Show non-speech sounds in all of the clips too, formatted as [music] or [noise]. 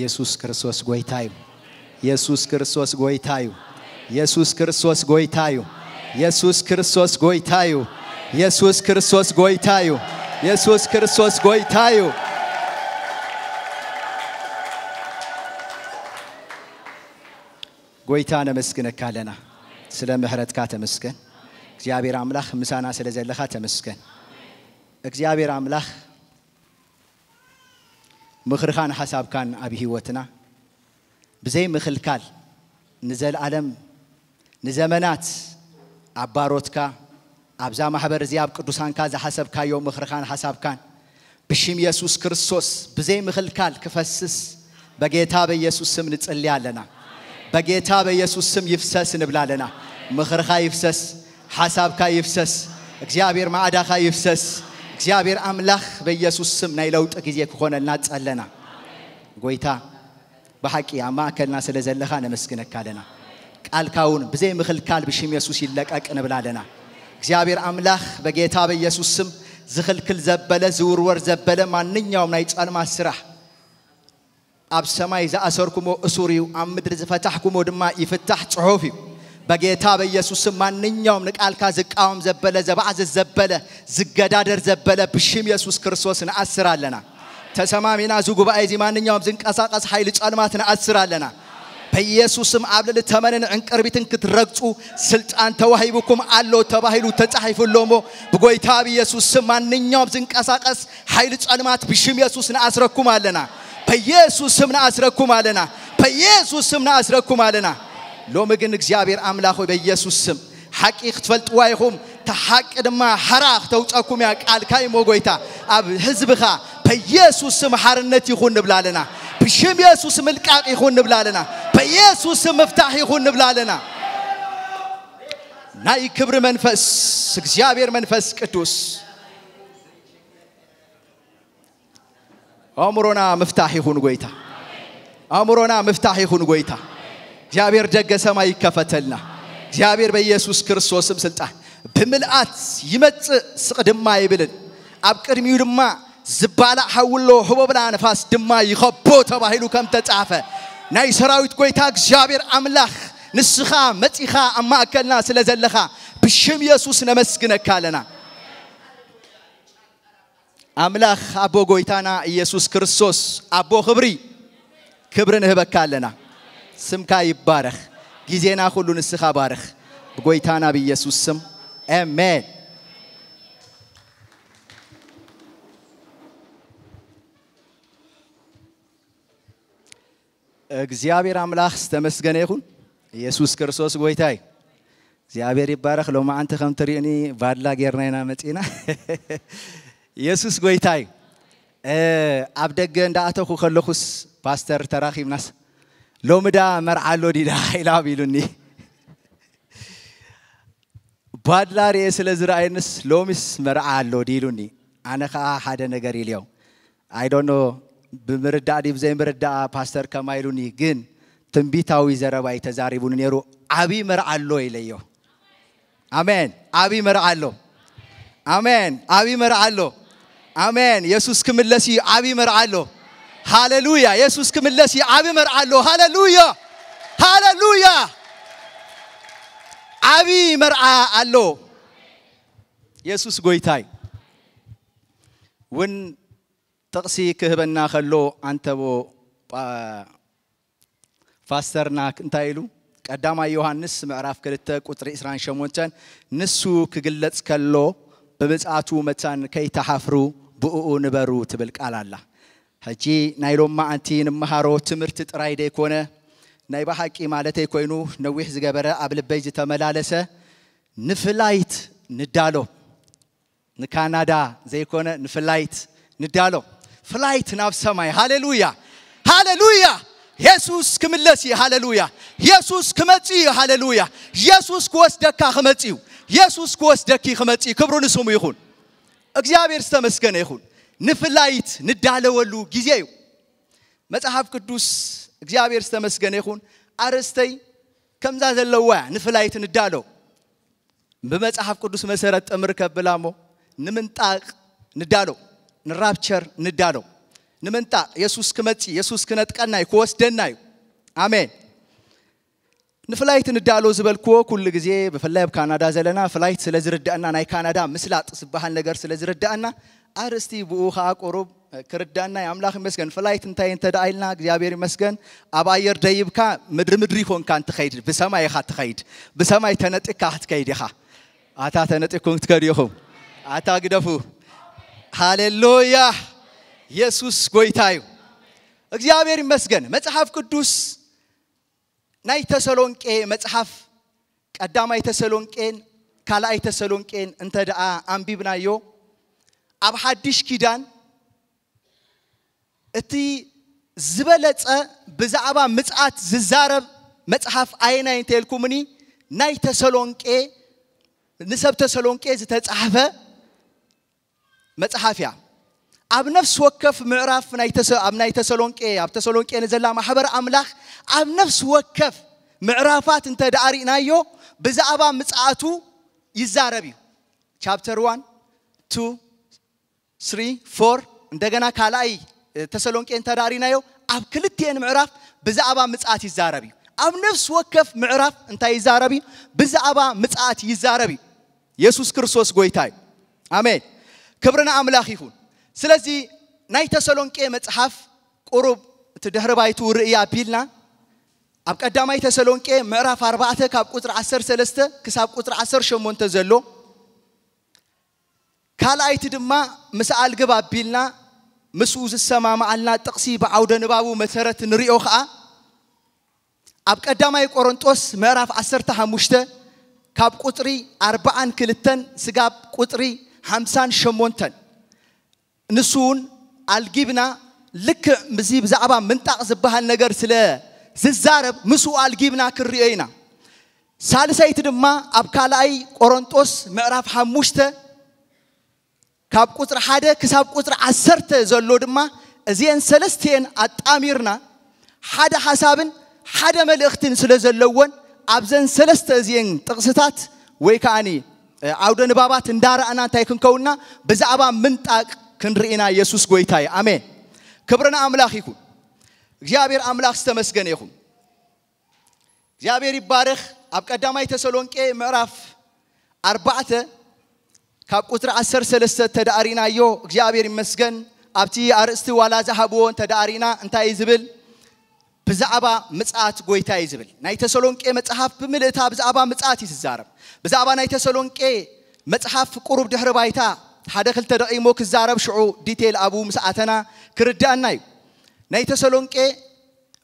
ኢየሱስ ክርስቶስ ጎይታዩ ኢየሱስ ክርስቶስ ጎይታዩ ኢየሱስ ክርስቶስ ጎይታዩ ኢየሱስ ክርስቶስ ጎይታዩ ኢየሱስ ክርስቶስ ጎይታዩ ኢየሱስ ክርስቶስ ጎይታዩ ጎይታ ነመስግን ካለና ስለ ምህረትካ ተመስገን እግዚአብሔር አምላኽ ምሳና ስለ ዘለኻ ተመስገን እግዚአብሔር አምላኽ مخرخان حساب كان أبي هوتنا بزي كال نزل علم نزمنات عباروتكا أبزا ما حبر زياب كدوسان كاز حسب كا يوم مخرخان حساب كان بشيم يسوس كرسوس بزي مخلكال كفسس بجيتاب يسوس سم نتسلي علينا بجيتاب يسوس سم يفسس نبلا لنا مخرخا يفسس حساب كا يفسس اكزيابير ما عدا يفسس እግዚአብሔር አምላክ በኢየሱስ ስም ናይ ለውጥ ጊዜ ክኾነልና ጸለና ጎይታ ብሓቂ ኣብ ማእከልና ስለ ዘለኻ ነመስግነካ ኣለና ቃልካ እውን ብዘይ ምኽልካል ብሽም የሱስ ይለቀቅ ንብል ኣለና እግዚኣብሔር ኣምላኽ በጌታ በኢየሱስ ስም ዝኽልክል ዘበለ ዝውርወር ዘበለ ማንኛውም ናይ ጸልማት ስራሕ ኣብ ሰማይ ዝኣሰርኩሞ እሱር እዩ ኣብ ምድሪ ዝፈታሕኩሞ ድማ ይፍታሕ ጽሑፍ እዩ በጌታ በኢየሱስ ማንኛውም ንቃልካ ዝቃውም ዘበለ ዘባዓዝ ዘበለ ዝገዳደር ዘበለ ብሽም ኢየሱስ ክርስቶስ ንአስራለና ተሰማሚና ዙ ጉባኤ ዚ ማንኛውም ዝንቀሳቀስ ኃይል ጨልማት ንአስራለና በኢየሱስም አብልል ተመንን ዕንቅርቢትን ክትረግጹ ስልጣን ተዋሂቡኩም አሎ ተባሂሉ ተጻሂፍሎሞ ብጎይታ በኢየሱስ ማንኛውም ዝንቀሳቀስ ኃይል ጨልማት ብሽም ኢየሱስ ንአስረኩም አለና በኢየሱስም ንአስረኩም አለና በኢየሱስም ንአስረኩም አለና ሎሚ ግን እግዚኣብሔር ኣምላኽ ሆይ በኢየሱስ ስም ሓቂ ክትፈልጥዋ ይኹም ተሓቂ ድማ ሓራ ክተውፀኩም እያ ቃልካ እሞ ጎይታ ኣብ ህዝብኻ በኢየሱስ ስም ሓርነት ይኹን ንብላ ኣለና ብሽም የሱስ ምልቃቅ ይኹን ንብላ ኣለና በኢየሱስ ስም ምፍታሕ ይኹን ንብላ ኣለና ናይ ክብሪ መንፈስ እግዚኣብሔር መንፈስ ቅዱስ ኣእምሮና ምፍታሕ ይኹን ጎይታ ምፍታሕ ይኹን ጎይታ እግዚአብሔር ደገ ሰማይ ይከፈተልና እግዚአብሔር በኢየሱስ ክርስቶስም ስልጣን ብምልአት ይመጽእ ስቕ ድማ ይብልን ኣብ ቅድሚኡ ድማ ዝባላዕ ሃውሎ ህቦብላ ነፋስ ድማ ይኸቦ ተባሂሉ ከም ተጻፈ ናይ ሰራዊት ጎይታ እግዚኣብሔር ኣምላኽ ንስኻ መጺኻ ኣብ ማእከልና ስለ ዘለኻ ብሽም ኢየሱስ ነመስግነካ ኣለና ኣምላኽ ኣቦ ጎይታና ኢየሱስ ክርስቶስ ኣቦ ክብሪ ክብሪ ንህበካ ኣለና ስምካ ይባረክ፣ ጊዜና ሁሉ ንስኻ ባረክ። በጎይታና በኢየሱስ ስም አሜን። እግዚአብሔር አምላኽ ዝተመስገነ ይኹን። ኢየሱስ ክርስቶስ ጎይታይ እግዚአብሔር ይባረኽ። ሎማ ዓንቲ ከም ትሪኡኒ ባድላ ጌርና ኢና መፂና። [laughs] ኢየሱስ ጎይታይ ኣብ ደገ እንዳኣተኹ ከለኹስ ፓስተር ተራኺብናስ ሎምዳ መርዓሎ ዲዳ ኢላብ ቢሉኒ ባድላ ርኤ ስለ ዝረኣየንስ ሎሚስ መርዓ ኣሎ ዲሉኒ ኣነ ከዓ ሓደ ነገር ኢልዮም ኣይዶኖ ብምርዳእ ዲ ብዘይምርዳእ ፓስተር ከማ ኢሉኒ ግን ትንቢታዊ ዘረባ እዩ ተዛሪቡኒ ነይሩ ዓብዪ መርዓ ኣሎ ኢለዮ ኣሜን ዓብዪ መርዓ ኣሎ ኣሜን ዓብዪ መርዓ ኣሎ ኣሜን የሱስ ክምለስ እዩ ዓብዪ መርዓ ኣሎ ሃሌሉያ ኢየሱስ ክምለስ አብ ይመርዓሎ ሃሌሉያ ሃሌሉያ አብ ይመርዓ ኣሎ ኢየሱስ ጎይታይ ውን ጥቕሲ ክህበና ከሎ አንተቦ ፓስተርና እንታይ ኢሉ ቀዳማይ ዮሐንስ ምዕራፍ 2 ቁጥሪ 28 ንሱ ክግለጽ ከሎ በምጽአቱ መታን ከይተሓፍሩ ብእኡ ንበሩ ትብል ቃል ኣላ ሕጂ ናይ ሎም ማዓንቲ ንምሃሮ ትምህርቲ ጥራይ ደይኮነ ናይ ባሓቂ ማለተ ኮይኑ ነዊሕ ዝገበረ ኣብ ልበይ ዝተመላለሰ ንፍላይት ንዳሎ ንካናዳ ዘይኮነ ንፍላይት ንዳሎ ፍላይት ናብ ሰማይ ሃሌሉያ ሃሌሉያ የሱስ ክምለስ እዩ ሃሌሉያ የሱስ ክመፅ እዩ ሃሌሉያ የሱስ ክወስደካ ክመፅ እዩ የሱስ ክወስደኪ ክመፅ እዩ ክብሩ ንስሙ ይኹን እግዚኣብሔር ዝተመስገነ ይኹን ንፍላይት ንዳለወሉ ግዜ እዩ መፅሓፍ ቅዱስ እግዚኣብሔር ዝተመስገነ ይኹን ኣረስተይ ከምዛ ዘለዋ ንፍላይት ንዳለው ብመፅሓፍ ቅዱስ መሰረት ጥምር ከብላ እሞ ንምንጣቅ ንዳሎ ንራፕቸር ንዳሎ ንምንጣቅ የሱስ ክመፂ የሱስ ክነጥቀና ክወስደና እዩ ኣሜን ንፍላይት ንዳሎ ዝበልክዎ ኩሉ ግዜ ብፍላይ ኣብ ካናዳ ዘለና ፍላይት ስለ ዝርዳእና ናይ ካናዳ ምስላጥ ዝበሃል ነገር ስለ አርስቲ ከዓ ቁሩብ ክርዳና የአምላኽ ይመስገን ፍላይት እንታይ እንተ ኢልና እግዚኣብሔር ይመስገን ኣብ ኣየር ደይብካ ምድሪ ምድሪ ኮንካ እንትኸይድ ብሰማይ ኢኻ ትኸይድ ብሰማይ ተነጢካ ክትከይድ ኢኻ ኣታ ተነጢኩም ክትከድ ኣታ ግደፉ ሃሌሉያ የሱስ ጎይታ እዩ እግዚኣብሔር ይመስገን መፅሓፍ ቅዱስ ናይ ተሰሎንቄ መፅሓፍ ቀዳማይ ተሰሎንቄን ካልኣይ ተሰሎንቄን እንተ ደኣ ኣንቢብናዮ ኣብ ሓድሽ ኪዳን እቲ ዝበለፀ ብዛዕባ ምፅዓት ዝዛረብ መፅሓፍ ኣየናይ እንተይልኩምኒ ናይ ተሰሎንቄ ንሰብ ተሰሎንቄ ዝተፃሕፈ መፅሓፍ እያ ኣብ ነፍሲ ወከፍ ምዕራፍ ኣብ ናይ ተሰሎንቄ ኣብ ተሰሎንቄ ንዘላ ማሕበር ኣምላኽ ኣብ ነፍሲ ወከፍ ምዕራፋት እንተ ዳኣሪእናዮ ብዛዕባ ምፅዓቱ ይዛረብ እዩ ቻፕተር 1 2 ስሪ ፎር እንደገና ካልኣይ ተሰሎንቄ እንተዳሪናዮ ኣብ ክልቲአን ምዕራፍ ብዛዕባ ምፅኣት ይዛረብ እዩ ኣብ ነፍሲ ወከፍ ምዕራፍ እንታይ ይዛረብ እዩ ብዛዕባ ምፅኣት ይዛረብ እዩ ኢየሱስ ክርስቶስ ጎይታ እዩ ኣሜን ክብርና ኣምላኽ ይኹን ስለዚ ናይ ተሰሎንቄ መፅሓፍ ቁሩብ እቲ ድሕሪ ባይቱ ርእይ ኣቢልና ኣብ ቀዳማይ ተሰሎንቄ ምዕራፍ 4 ካብ ቁፅሪ 13 ክሳብ ቁፅሪ 18 ዘሎ ካልኣይቲ ድማ ምስ ኣልግብ ኣቢልና ምስኡ ዝሰማማዓልና ጥቕሲ ብዓውደ ንባቡ መሰረት ንሪኦ ከዓ ኣብ ቀዳማይ ቆሮንጦስ ምዕራፍ 15 ካብ ቁፅሪ 42 ስጋብ ቁፅሪ 58 ንሱ እውን ኣልጊብና ልክዕ ምዚ ብዛዕባ ምንጣቕ ዝበሃል ነገር ስለ ዝዛረብ ምስኡ ኣልጊብና ክንሪኦ ኢና ሳልሰይቲ ድማ ኣብ ካልኣይ ቆሮንጦስ ምዕራፍ 5 ካብ ቁፅሪ ሓደ ክሳብ ቁፅሪ ዓሰርተ ዘሎ ድማ እዚአን ሰለስተየን ኣጣሚርና ሓደ ሓሳብን ሓደ መልእኽትን ስለ ዘለወን ኣብዘን ሰለስተ እዚአን ጥቕስታት ወይ ከዓኒ ዓውደ ንባባት እንዳረአና እንታይ ክንከውና ብዛዕባ ምንጣቅ ክንርኢና ኢየሱስ ጎይታ እዩ ኣሜን ክብርና ኣምላኽ ይኹን እግዚኣብሔር ኣምላኽ ዝተመስገነ ይኹን እግዚኣብሔር ይባርኽ ኣብ ቀዳማይ ተሰሎንቄ ምዕራፍ ኣርባዕተ كاب قطر أسر سلسة تدارينا يو جابير مسجن أبتي أرستي ولا زهبون تدارينا أنت إزبل بزعبا متعات قوي تايزبل نايت سلون كي متحف بملتا بزعبا متعاتي تزارب بزعبا نايت سلون كي متحف قرب دهر بايتا حدخل تدعيمو كزارب شعو ديتيل أبو مساعتنا كردان نايو نايت سلون كي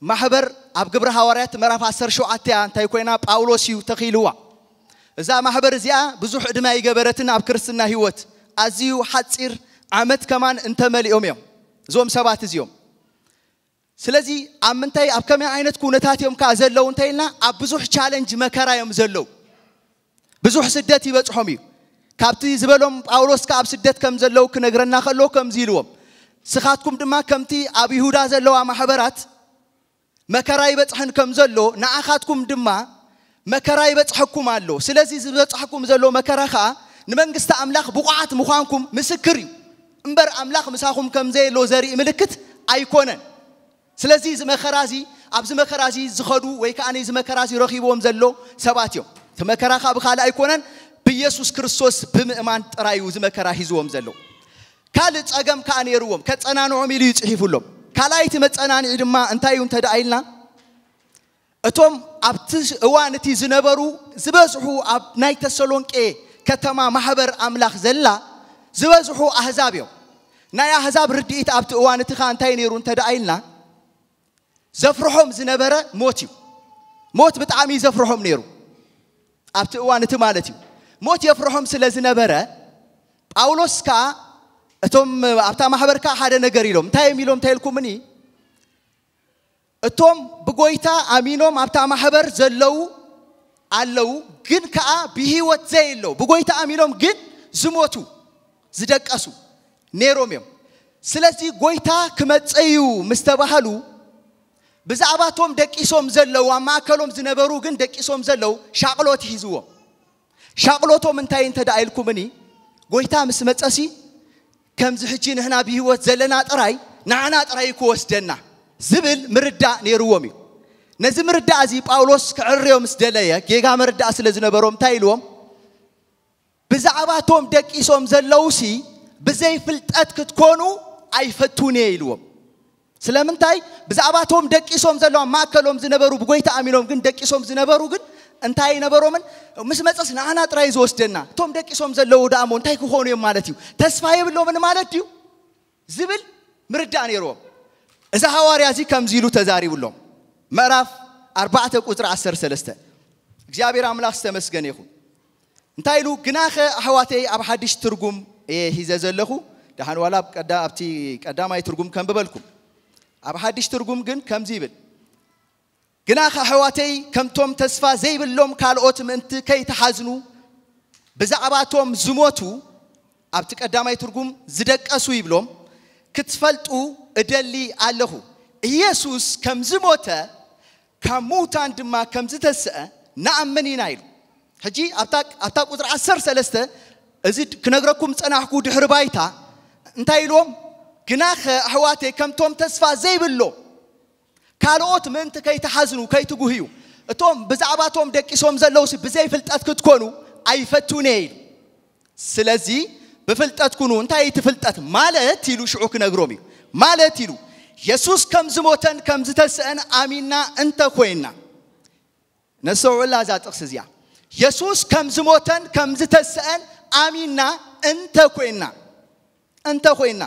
محبر أبقبر هواريات مرافع سر شو عتيا أنت باولوسيو تخيلوا እዛ ማሕበር እዚኣ ብዙሕ ዕድመ ይገበረትን ኣብ ክርስትና ህይወት ኣዝዩ ሓፂር ዓመት ከማን እንተመሊኦም እዮም እዞም ሰባት እዚኦም ስለዚ ኣብ ምንታይ ኣብ ከመይ ዓይነት ኩነታት እዮም ከዓ ዘለው እንታይ ኢልና ኣብ ብዙሕ ቻለንጅ መከራ እዮም ዘለው ብዙሕ ስደት ይበፅሖም እዩ ካብቲ ዝበሎም ጳውሎስ ከዓ ኣብ ስደት ከም ዘለው ክነግረና ከሎ ከምዚ ኢልዎም ስኻትኩም ድማ ከምቲ ኣብ ይሁዳ ዘለዋ ማሕበራት መከራ ይበፅሐን ከም ዘሎ ንኣኻትኩም ድማ መከራ ይበፅሐኩም ኣሎ ስለዚ ዝበፅሐኩም ዘሎ መከራ ከዓ ንመንግስቲ ኣምላኽ ብቑዓት ምዃንኩም ምስክር እዩ እምበር ኣምላኽ ምሳኹም ከምዘየሎ ዘርኢ ምልክት ኣይኮነን ስለዚ እዚ መከራ እዚ ኣብዚ መከራ እዚ ዝኸዱ ወይ ከዓ እዚ መከራ እዚ ረኪቦም ዘሎ ሰባት እዮም እቲ መከራ ከዓ ብካልእ ኣይኮነን ብኢየሱስ ክርስቶስ ብምእማን ጥራይ እዩ እዚ መከራ ሒዝዎም ዘሎ ካልእ ፀገም ከዓ ነይርዎም ከፀናንዖም ኢሉ እዩ ፅሒፉሎም ካልኣይቲ መፀናኒዒ ድማ እንታይ እዩ እንተደኣ ኢልና እቶም ኣብቲ እዋን እቲ ዝነበሩ ዝበዝሑ ኣብ ናይ ተሰሎንቄ ከተማ ማሕበር ኣምላኽ ዘላ ዝበዝሑ ኣህዛብ እዮም ናይ ኣህዛብ ርድኢት ኣብቲ እዋን እቲ ኸ እንታይ ነይሩ እንተደኣ ኢልና ዘፍርሖም ዝነበረ ሞት እዩ ሞት ብጣዕሚ እዩ ዘፍርሖም ነይሩ ኣብቲ እዋን እቲ ማለት እዩ ሞት የፍርሖም ስለ ዝነበረ ጳውሎስ ከዓ እቶም ኣብታ ማሕበር ከዓ ሓደ ነገር ኢሎም እንታይ እዮም ኢሎም እንታይ ኢልኩምኒ እቶም ብጎይታ ኣሚኖም ኣብታ ማሕበር ዘለው ኣለው ግን ከዓ ብሂወት ዘየለው ብጎይታ ኣሚኖም ግን ዝሞቱ ዝደቀሱ ነይሮም እዮም ስለዚ ጎይታ ክመፀ እዩ ምስ ተባሃሉ ብዛዕባ እቶም ደቂሶም ዘለው ኣብ ማእከሎም ዝነበሩ ግን ደቂሶም ዘለው ሻቅሎት ሒዝዎም ሻቅሎቶም እንታይ እንተዳ ኢልኩምኒ ጎይታ ምስ መፀሲ ከምዚ ሕጂ ንሕና ብሂወት ዘለና ጥራይ ንዓና ጥራይ ክወስደና ዝብል ምርዳ ነይርዎም እዩ ነዚ ምርዳእ እዚ ጳውሎስ ክዕርዮ ምስ ደለየ ጌጋ ምርዳእ ስለ ዝነበሮም እንታይ ኢልዎም ብዛዕባ እቶም ደቂሶም ዘለውሲ ብዘይ ፍልጠት ክትኮኑ ኣይፈቱን እየ ኢልዎም ስለምንታይ ብዛዕባ እቶም ደቂሶም ዘለዋ ማእከሎም ዝነበሩ ብጎይታ ኣሚኖም ግን ደቂሶም ዝነበሩ ግን እንታይ ይነበሮምን ምስ መፀስ ንኣና ጥራይ ዝወስደና እቶም ደቂሶም ዘለዉ ዳእሞ እንታይ ክኾኑ እዮም ማለት እዩ ተስፋ የብሎምን ማለት ድዩ ዝብል ምርዳእ ነይርዎም እዛ ሐዋርያ እዚ ከምዚ ኢሉ ተዛሪቡሎም ምዕራፍ 4 ቁፅሪ 13 እግዚኣብሔር ኣምላኽ ዝተመስገነ ይኹን እንታይ ኢሉ ኸ ኣሕዋተይ ኣብ ሓድሽ ትርጉም እየ ሒዘ ዘለኹ ድሓን ዋላ ኣብቲ ቀዳማይ ትርጉም ከም ብበልኩም ኣብ ሓድሽ ትርጉም ግን ከምዚ ይብል ኸ ኣሕዋተይ ከምቶም ተስፋ ዘይብሎም ካልኦት ምእንቲ ከይተሓዝኑ ብዛዕባቶም ዝሞቱ ኣብቲ ቀዳማይ ትርጉም ዝደቀሱ ይብሎም ክትፈልጡ أدلي عليه يسوس كم زموتا كم موتان دما كم زتسأ نعم مني نايل هجي أبتاك أبتاك وتر عسر سلسته أزيد كنغركم أنا أحكو دحر بايتا انتايلوم كناخ أحواتي كم توم تسفى زي باللو كالوت من تكي تحزنوا كي تقهيو እቶም ብዛዕባቶም ደቂሶም ዘለውሲ ብዘይ ፍልጠት ክትኮኑ ኣይፈቱነ ኢሉ ስለዚ ብፍልጠት ኩኑ እንታይ እቲ ፍልጠት ማለት ኢሉ ሽዑ ክነግሮም እዩ ማለት ይሉ ኢየሱስ ከምዝ ሞተን ከምዝ ተስአን አሚና እንተ ኮይና ነሰው እዛ ጥቕስ እዚያ ኢየሱስ ከምዝ ሞተን ከምዝ ተስአን አሚና እንተ ኮይና እንተ ኮይና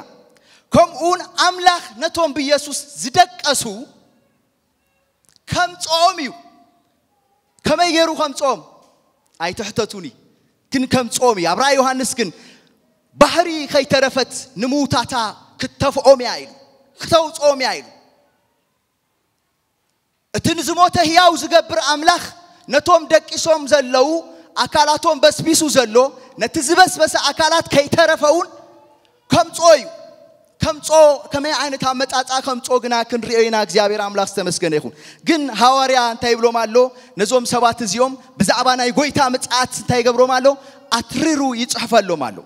ከምኡን አምላኽ ነቶም ብኢየሱስ ዝደቀሱ ከም ጾም እዩ ከመይ ገይሩ ከም ጾም ኣይትሕተቱኒ ግን ከም ጾም እዩ ኣብ ራእይ ዮሃንስ ግን ባህሪ ከይተረፈት ንምውታታ ክተፍ ኦሚያ ኢሉ ክተው ጾሚያ ኢሉ እትን ዝሞተ ህያው ዝገብር ኣምላኽ ነቶም ደቂሶም ዘለው ኣካላቶም በስቢሱ ዘሎ ነቲ ዝበስበሰ ኣካላት ከይተረፈውን ከምፆ እዩ ከምፆ ከመይ ዓይነት ኣመፃፃ ከምፆ ግና ክንሪኦ ኢና እግዚኣብሔር ኣምላኽ ዝተመስገነ ይኹን ግን ሃዋርያ እንታይ ይብሎም ኣሎ ነዞም ሰባት እዚኦም ብዛዕባ ናይ ጎይታ መፅኣት እንታይ ይገብሮም ኣሎ ኣትሪሩ ይፅሕፈሎም ኣሎ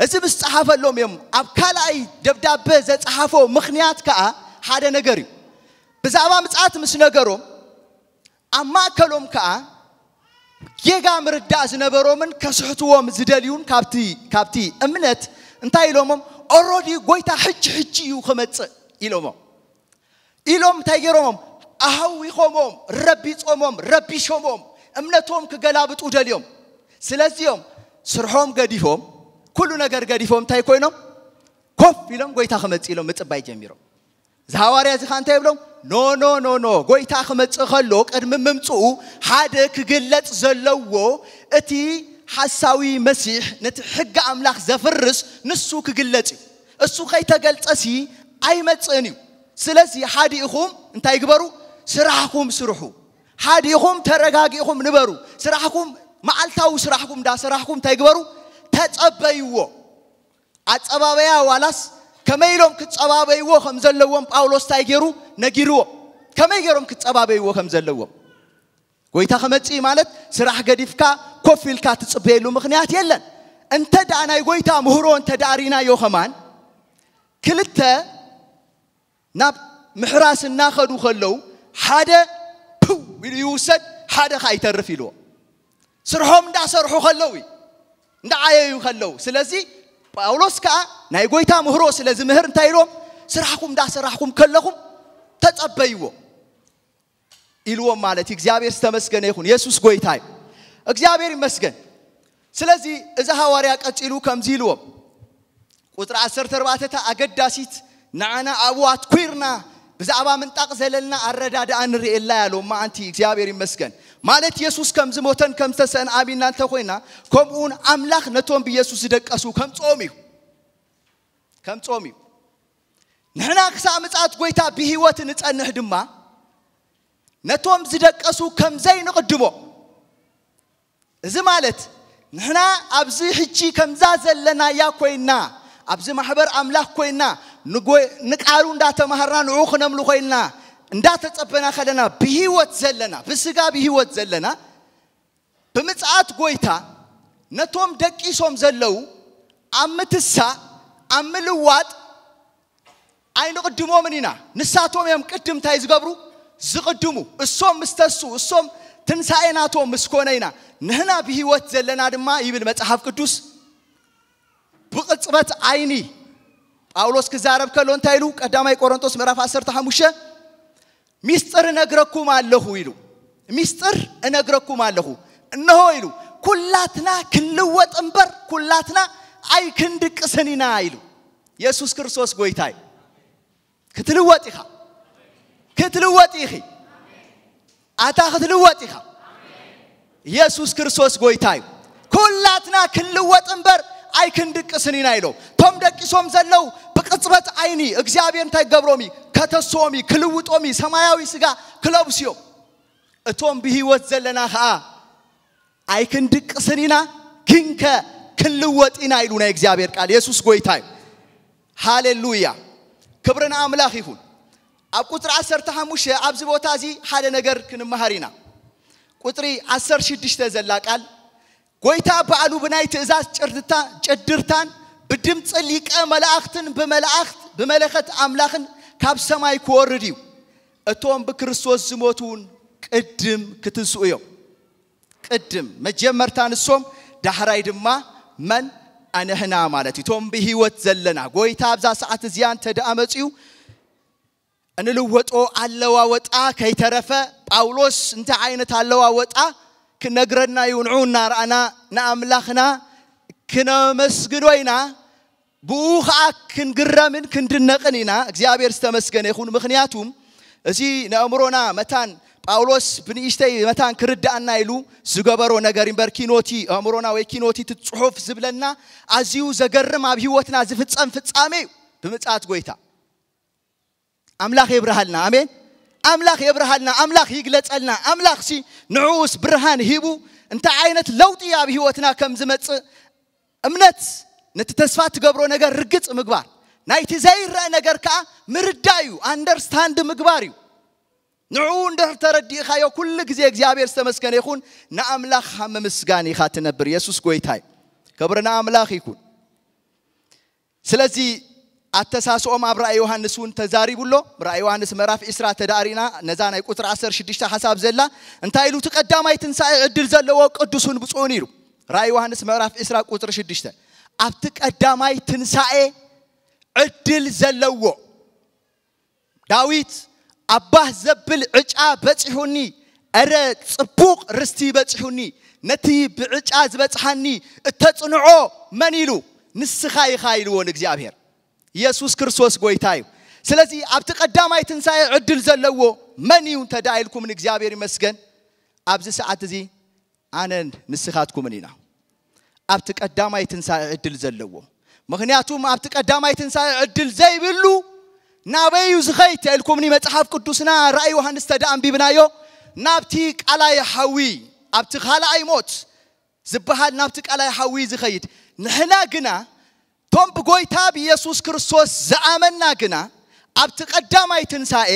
أزب الصحافة لهم يوم أبكالاي دبدا بز الصحافة مخنيات كا هذا نجاري بزعم متعات مش نجارو أما كلهم كا يجا مرد داز نبرو من كسحتوهم زداليون كابتي كابتي أمنت انتي لهم أرودي قويتا حج حجي وخمت إلهم إلهم تايجرهم أهوي خمهم ربيت خمهم ربي شمهم أمنتهم كجلابت وداليهم سلازيهم سرهم قديهم ኩሉ ነገር ገዲፎም እንታይ ኮይኖም ኮፍ ኢሎም ጎይታ ክመፅእ ኢሎም ምፅባይ ጀሚሮም እዚ ሃዋርያ እዚ ኸ እንታይ ይብሎም ኖ ኖ ኖ ኖ ጎይታ ክመፅእ ከሎ ቅድሚ ምምፅኡ ሓደ ክግለፅ ዘለዎ እቲ ሓሳዊ መሲሕ ነቲ ሕጊ ኣምላኽ ዘፍርስ ንሱ ክግለፅ እዩ እሱ ከይተገልፀሲ ኣይመፅእን እዩ ስለዚ ሓደ ኢኹም እንታይ ግበሩ ስራሕኩም ስርሑ ሓደ ኢኹም ተረጋጊኹም ንበሩ ስራሕኩም መዓልታዊ ስራሕኩም ዳ ስራሕኩም እንታይ ግበሩ ተጸበይዎ ኣፀባበያ ዋላስ ከመይ ኢሎም ክፀባበይዎ ከም ዘለዎም ጳውሎስ እንታይ ገይሩ ነጊርዎ ከመይ ገይሮም ክፀባበይዎ ከም ዘለዎም ጎይታ ከመፅእ ማለት ስራሕ ገዲፍካ ኮፍ ኢልካ ትፅበየሉ ምክንያት የለን እንተ ደኣ ናይ ጎይታ ምህሮ እንተ ዳሪናዮ ኸማን ክልተ ናብ ምሕራስ እናኸዱ ከለዉ ሓደ ፕው ኢሉ ይውሰድ ሓደ ኸ ይተርፍ ኢልዎ ስርሖም እንዳሰርሑ ከለዉ እዩ እንዳዓየዩ ከለዉ ስለዚ ጳውሎስ ከዓ ናይ ጎይታ ምህሮ ስለ ዝምህር እንታይ ኢሎም ስራሕኩም እንዳሰራሕኩም ከለኹም ተጸበይዎ ኢልዎም ማለት እዩ እግዚኣብሔር ዝተመስገነ ይኹን የሱስ ጎይታ እዩ እግዚኣብሔር ይመስገን ስለዚ እዚ ሃዋርያ ቀፂሉ ከምዚ ኢልዎም ቁፅሪ 14 እታ ኣገዳሲት ንዓና ኣብኡ ኣትኲርና ብዛዕባ ምንጣቕ ዘለና ኣረዳድኣ ንርእየላ ያሎም መዓንቲ እግዚኣብሔር ይመስገን ማለት ኢየሱስ ከም ዝሞተን ከም ዝተሰአን ኣብ እናንተ ኮይና ከምኡውን ኣምላኽ ነቶም ብኢየሱስ ዝደቀሱ ከም ጾም እዩ ከም ጾም እዩ ንሕና ክሳብ ምጽኣት ጎይታ ብህይወት ንጸንሕ ድማ ነቶም ዝደቀሱ ከም ዘይንቕድሞ እዚ ማለት ንሕና ኣብዚ ሕጂ ከምዛ ዘለናያ ኮይና ኣብዚ ማሕበር ኣምላኽ ኮይና ንቃሉ እንዳተማሃርና ንዑ ክነምሉ ኮይና እንዳተጸበና ከለና ብሂወት ዘለና ብስጋ ብሂወት ዘለና ብምፅዓት ጎይታ ነቶም ደቂሶም ዘለው ኣብ ምትሳእ ኣይንቕድሞምን ኢና ንሳቶም እዮም ቅድም ዝገብሩ ዝቕድሙ እሶም ምስተሱ እሶም ትንሣኤ ምስኮነ ኢና ንህና ብሂወት ዘለና ድማ ይብል መጽሓፍ ቅዱስ ብቕፅበት ዓይኒ ጳውሎስ ክዛረብ ከሎ እንታይ ኢሉ ቀዳማይ ቆሮንጦስ ምዕራፍ 15 ميستر نجركم الله ويلو ميستر نجركم الله انه ويلو كلاتنا كلوات امبر كلاتنا اي كندك سنين ايلو يسوس كرسوس تاي كتلوات اخا كتلوات اخي اتا كتلوات اخا يسوس كرسوس غويتاي كلاتنا كلوات امبر አይክንድቅስኒ ናይለው ተምደቂሶም ዘለው ብቅጽበት አይኒ እግዚአብሔር እንታይ ከተሶሚ ክልውጦሚ ሰማያዊ ስጋ ክለብስዮ እቶም ብህይወት ዘለና ከዓ አይክንድቅስኒና ግንከ ክንልወጢና ይሉ ናይ እግዚአብሔር ቃል ኢየሱስ ጎይታ ሃሌሉያ ክብርን ኣምላኽ ይኹን ኣብ ቁፅሪ 15 ኣብዚ ቦታ እዚ ሓደ ነገር ክንመሃር ኢና ቁፅሪ 16 ዘላ ቃል ጎይታ በዓሉ ብናይ ትእዛዝ ጭድርታን ብድምፂ ሊቀ መላእኽትን ብመላእኽት ብመለኸት ኣምላኽን ካብ ሰማይ ክወርድ እዩ እቶም ብክርስቶስ ዝሞቱ እውን ቅድም ክትንስኡ እዮም ቅድም መጀመርታ ንሶም ዳሕራይ ድማ መን ኣነህና ማለት እዩ እቶም ብሂወት ዘለና ጎይታ ኣብዛ ሰዓት እዚያ እንተደኣ መፅኡ እንልወጦ ኣለዋወጣ ከይተረፈ ጳውሎስ እንታይ ዓይነት ኣለዋወጣ ክነግረና ይውንዑና ረአና ንኣምላኽና ክነመስግኖ ኢና ብኡ ከዓ ክንግረምን ክንድነቕን ኢና እግዚኣብሔር ዝተመስገነ ይኹን ምክንያቱም እዚ ንእምሮና መታን ጳውሎስ ብንእሽተይ መታን ክርዳእና ኢሉ ዝገበሮ ነገር እምበር ኪኖቲ ኣእምሮና ወይ ኪኖቲ እቲ ፅሑፍ ዝብለና ኣዝዩ ዘገርም ኣብ ሂወትና ዝፍፀም ፍፃሜ እዩ ብምፅት ጎይታ ኣምላኽ የብርሃልና ኣሜን ኣምላኽ የብርሃልና ኣምላኽ ይግለጸልና ኣምላኽ ሲ ንዕኡስ ብርሃን ሂቡ እንታይ ዓይነት ለውጢ ኣብ ህይወትና ከም ዝመፅእ እምነት ነቲ ተስፋ ትገብሮ ነገር ርግፅ ምግባር ናይቲ ዘይረአ ነገር ከዓ ምርዳእ እዩ ኣንደርስታንድ ምግባር እዩ ንዕኡ እንድሕር ተረዲእኻዮ ኩሉ ግዜ እግዚኣብሔር ዝተመስከነ ይኹን ንኣምላኽኻ ምምስጋን ኢኻ ትነብር የሱስ ጎይታ እዩ ክብርና ኣምላኽ ይኩን ስለዚ አተሳስኦም ኣብ ራእይ ዮሃንስ እውን ተዛሪቡ ኣሎ ራእይ ዮሃንስ ምዕራፍ ኢስራ ተዳሪና ነዛ ናይ ቁፅሪ 16 ሓሳብ ዘላ እንታይ ኢሉ እቲ ቀዳማይ ትንሳኤ ዕድል ዘለዎ ቅዱስን ብፁዕን ኢሉ ራእይ ዮሃንስ ምዕራፍ ኢስራ ቁፅሪ 6 ኣብቲ ቀዳማይ ትንሳኤ ዕድል ዘለዎ ዳዊት ኣባህ ዘብል ዕጫ በፂሑኒ እረ ፅቡቕ ርስቲ በፂሑኒ ነቲ ብዕጫ ዝበፅሓኒ እተፅንዖ መን ኢሉ ንስኻ ኢኻ ኢልዎ ንእግዚኣብሔር ኢየሱስ ክርስቶስ ጎይታ እዩ ስለዚ ኣብቲ ቀዳማይ ትንሣኤ ዕድል ዘለዎ መን እዩ እንተ ዳ ኢልኩምን እግዚኣብሔር ይመስገን ኣብዚ ሰዓት እዚ ኣነን ንስኻትኩምን ኢና ኣብቲ ቀዳማይ ትንሣኤ ዕድል ዘለዎ ምክንያቱም ኣብቲ ቀዳማይ ትንሣኤ ዕድል ዘይብሉ ናበይ እዩ ዝኸይድ ተኢልኩምኒ መፅሓፍ ቅዱስና ራእይ ዮሃንስ ተደ ኣንቢብናዮ ናብቲ ቃላይ ሓዊ ኣብቲ ካልኣይ ሞት ዝበሃል ናብቲ ቃላይ ሓዊ ዝኸይድ ንሕና ግና ቶም ብጎይታ ኢየሱስ ክርስቶስ ዝኣመና ግና ኣብቲ ቀዳማይ ትንሣኤ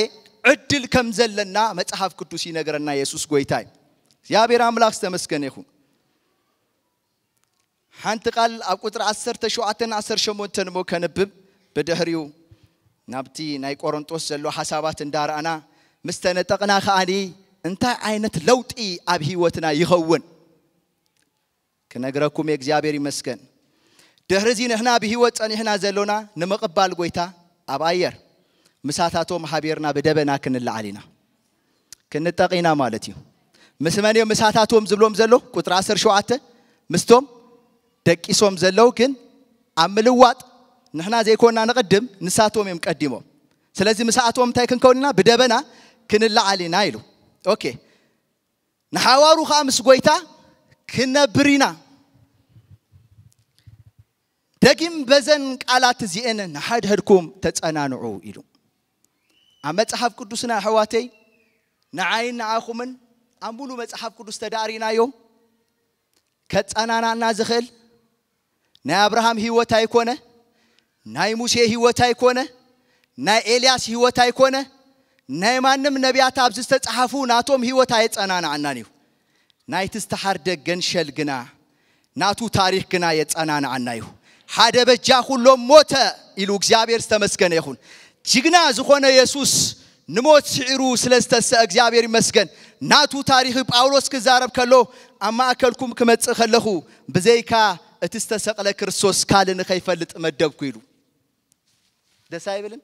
ዕድል ከም ዘለና መጽሓፍ ቅዱስ ይነግረና የሱስ ጎይታ እዩ እግዚኣብሔር ኣምላኽ ዝተመስገነ ይኹን ሓንቲ ቃል ኣብ ቁጥሪ 17 18 እሞ ከነብብ ብድሕሪኡ ናብቲ ናይ ቆሮንጦስ ዘሎ ሓሳባት እንዳረኣና ምስ ተነጠቕና ከዓኒ እንታይ ዓይነት ለውጢ ኣብ ህይወትና ይኸውን ክነግረኩም የእግዚኣብሔር ይመስገን ድሕሪ ንሕና ብሂወት ፀኒሕና ዘለና ንመቕባል ጎይታ ኣብ ኣየር ምሳታቶም ሓቢርና ብደበና ክንለዓል ኢና ክንጠቕ ማለት እዩ ምስ መን እዮም ምሳታቶም ዝብሎም ዘሎ ቁጥሪ 17 ምስቶም ደቂሶም ዘለው ግን ኣብ ምልዋጥ ንሕና ዘይኮንና ንቅድም ንሳቶም እዮም ቀዲሞም ስለዚ ምስኣቶም እንታይ ክንከውን ኢና ብደበና ክንለዓል ኢና ኢሉ ኦኬ ንሓዋሩ ከዓ ምስ ጎይታ ክነብር ኢና ደጊም በዘን ቃላት እዚአንን ንሓድሕድኩም ተፀናንዑ ኢሉ ኣብ መፅሓፍ ቅዱስና ኣሕዋተይ ንዓይን ንኣኹምን ኣብ ሙሉእ መፅሓፍ ቅዱስ ተዳሪናዮ ከፀናናና ዝኽእል ናይ ኣብርሃም ሂወት ኣይኮነ ናይ ሙሴ ሂወት ኣይኮነ ናይ ኤልያስ ሂወት ኣይኮነ ናይ ማንም ነቢያት ኣብዚ ዝተፃሓፉ ናቶም ሂወት ኣየፀናንዓናን እዩ ናይቲ ዝተሓርደ ገንሸል ግና ናቱ ታሪክ ግና የፀናንዓና እዩ ሀደበጃ ሁሎም ሞተ ኢሉ እግዚአብሔር ዝተመስገነ ይኹን ጅግና ዝኾነ የሱስ ንሞት ስዒሩ ስለ ዝተስአ እግዚኣብሔር ይመስገን ናቱ ታሪክ ጳውሎስ ክዛረብ ከሎ ኣብ ማእከልኩም ክመፅእ ከለኹ ብዘይካ እቲ ዝተሰቕለ ክርስቶስ ካልእ ንኸይፈልጥ መደብኩ ኢሉ ደስ ኣይብልን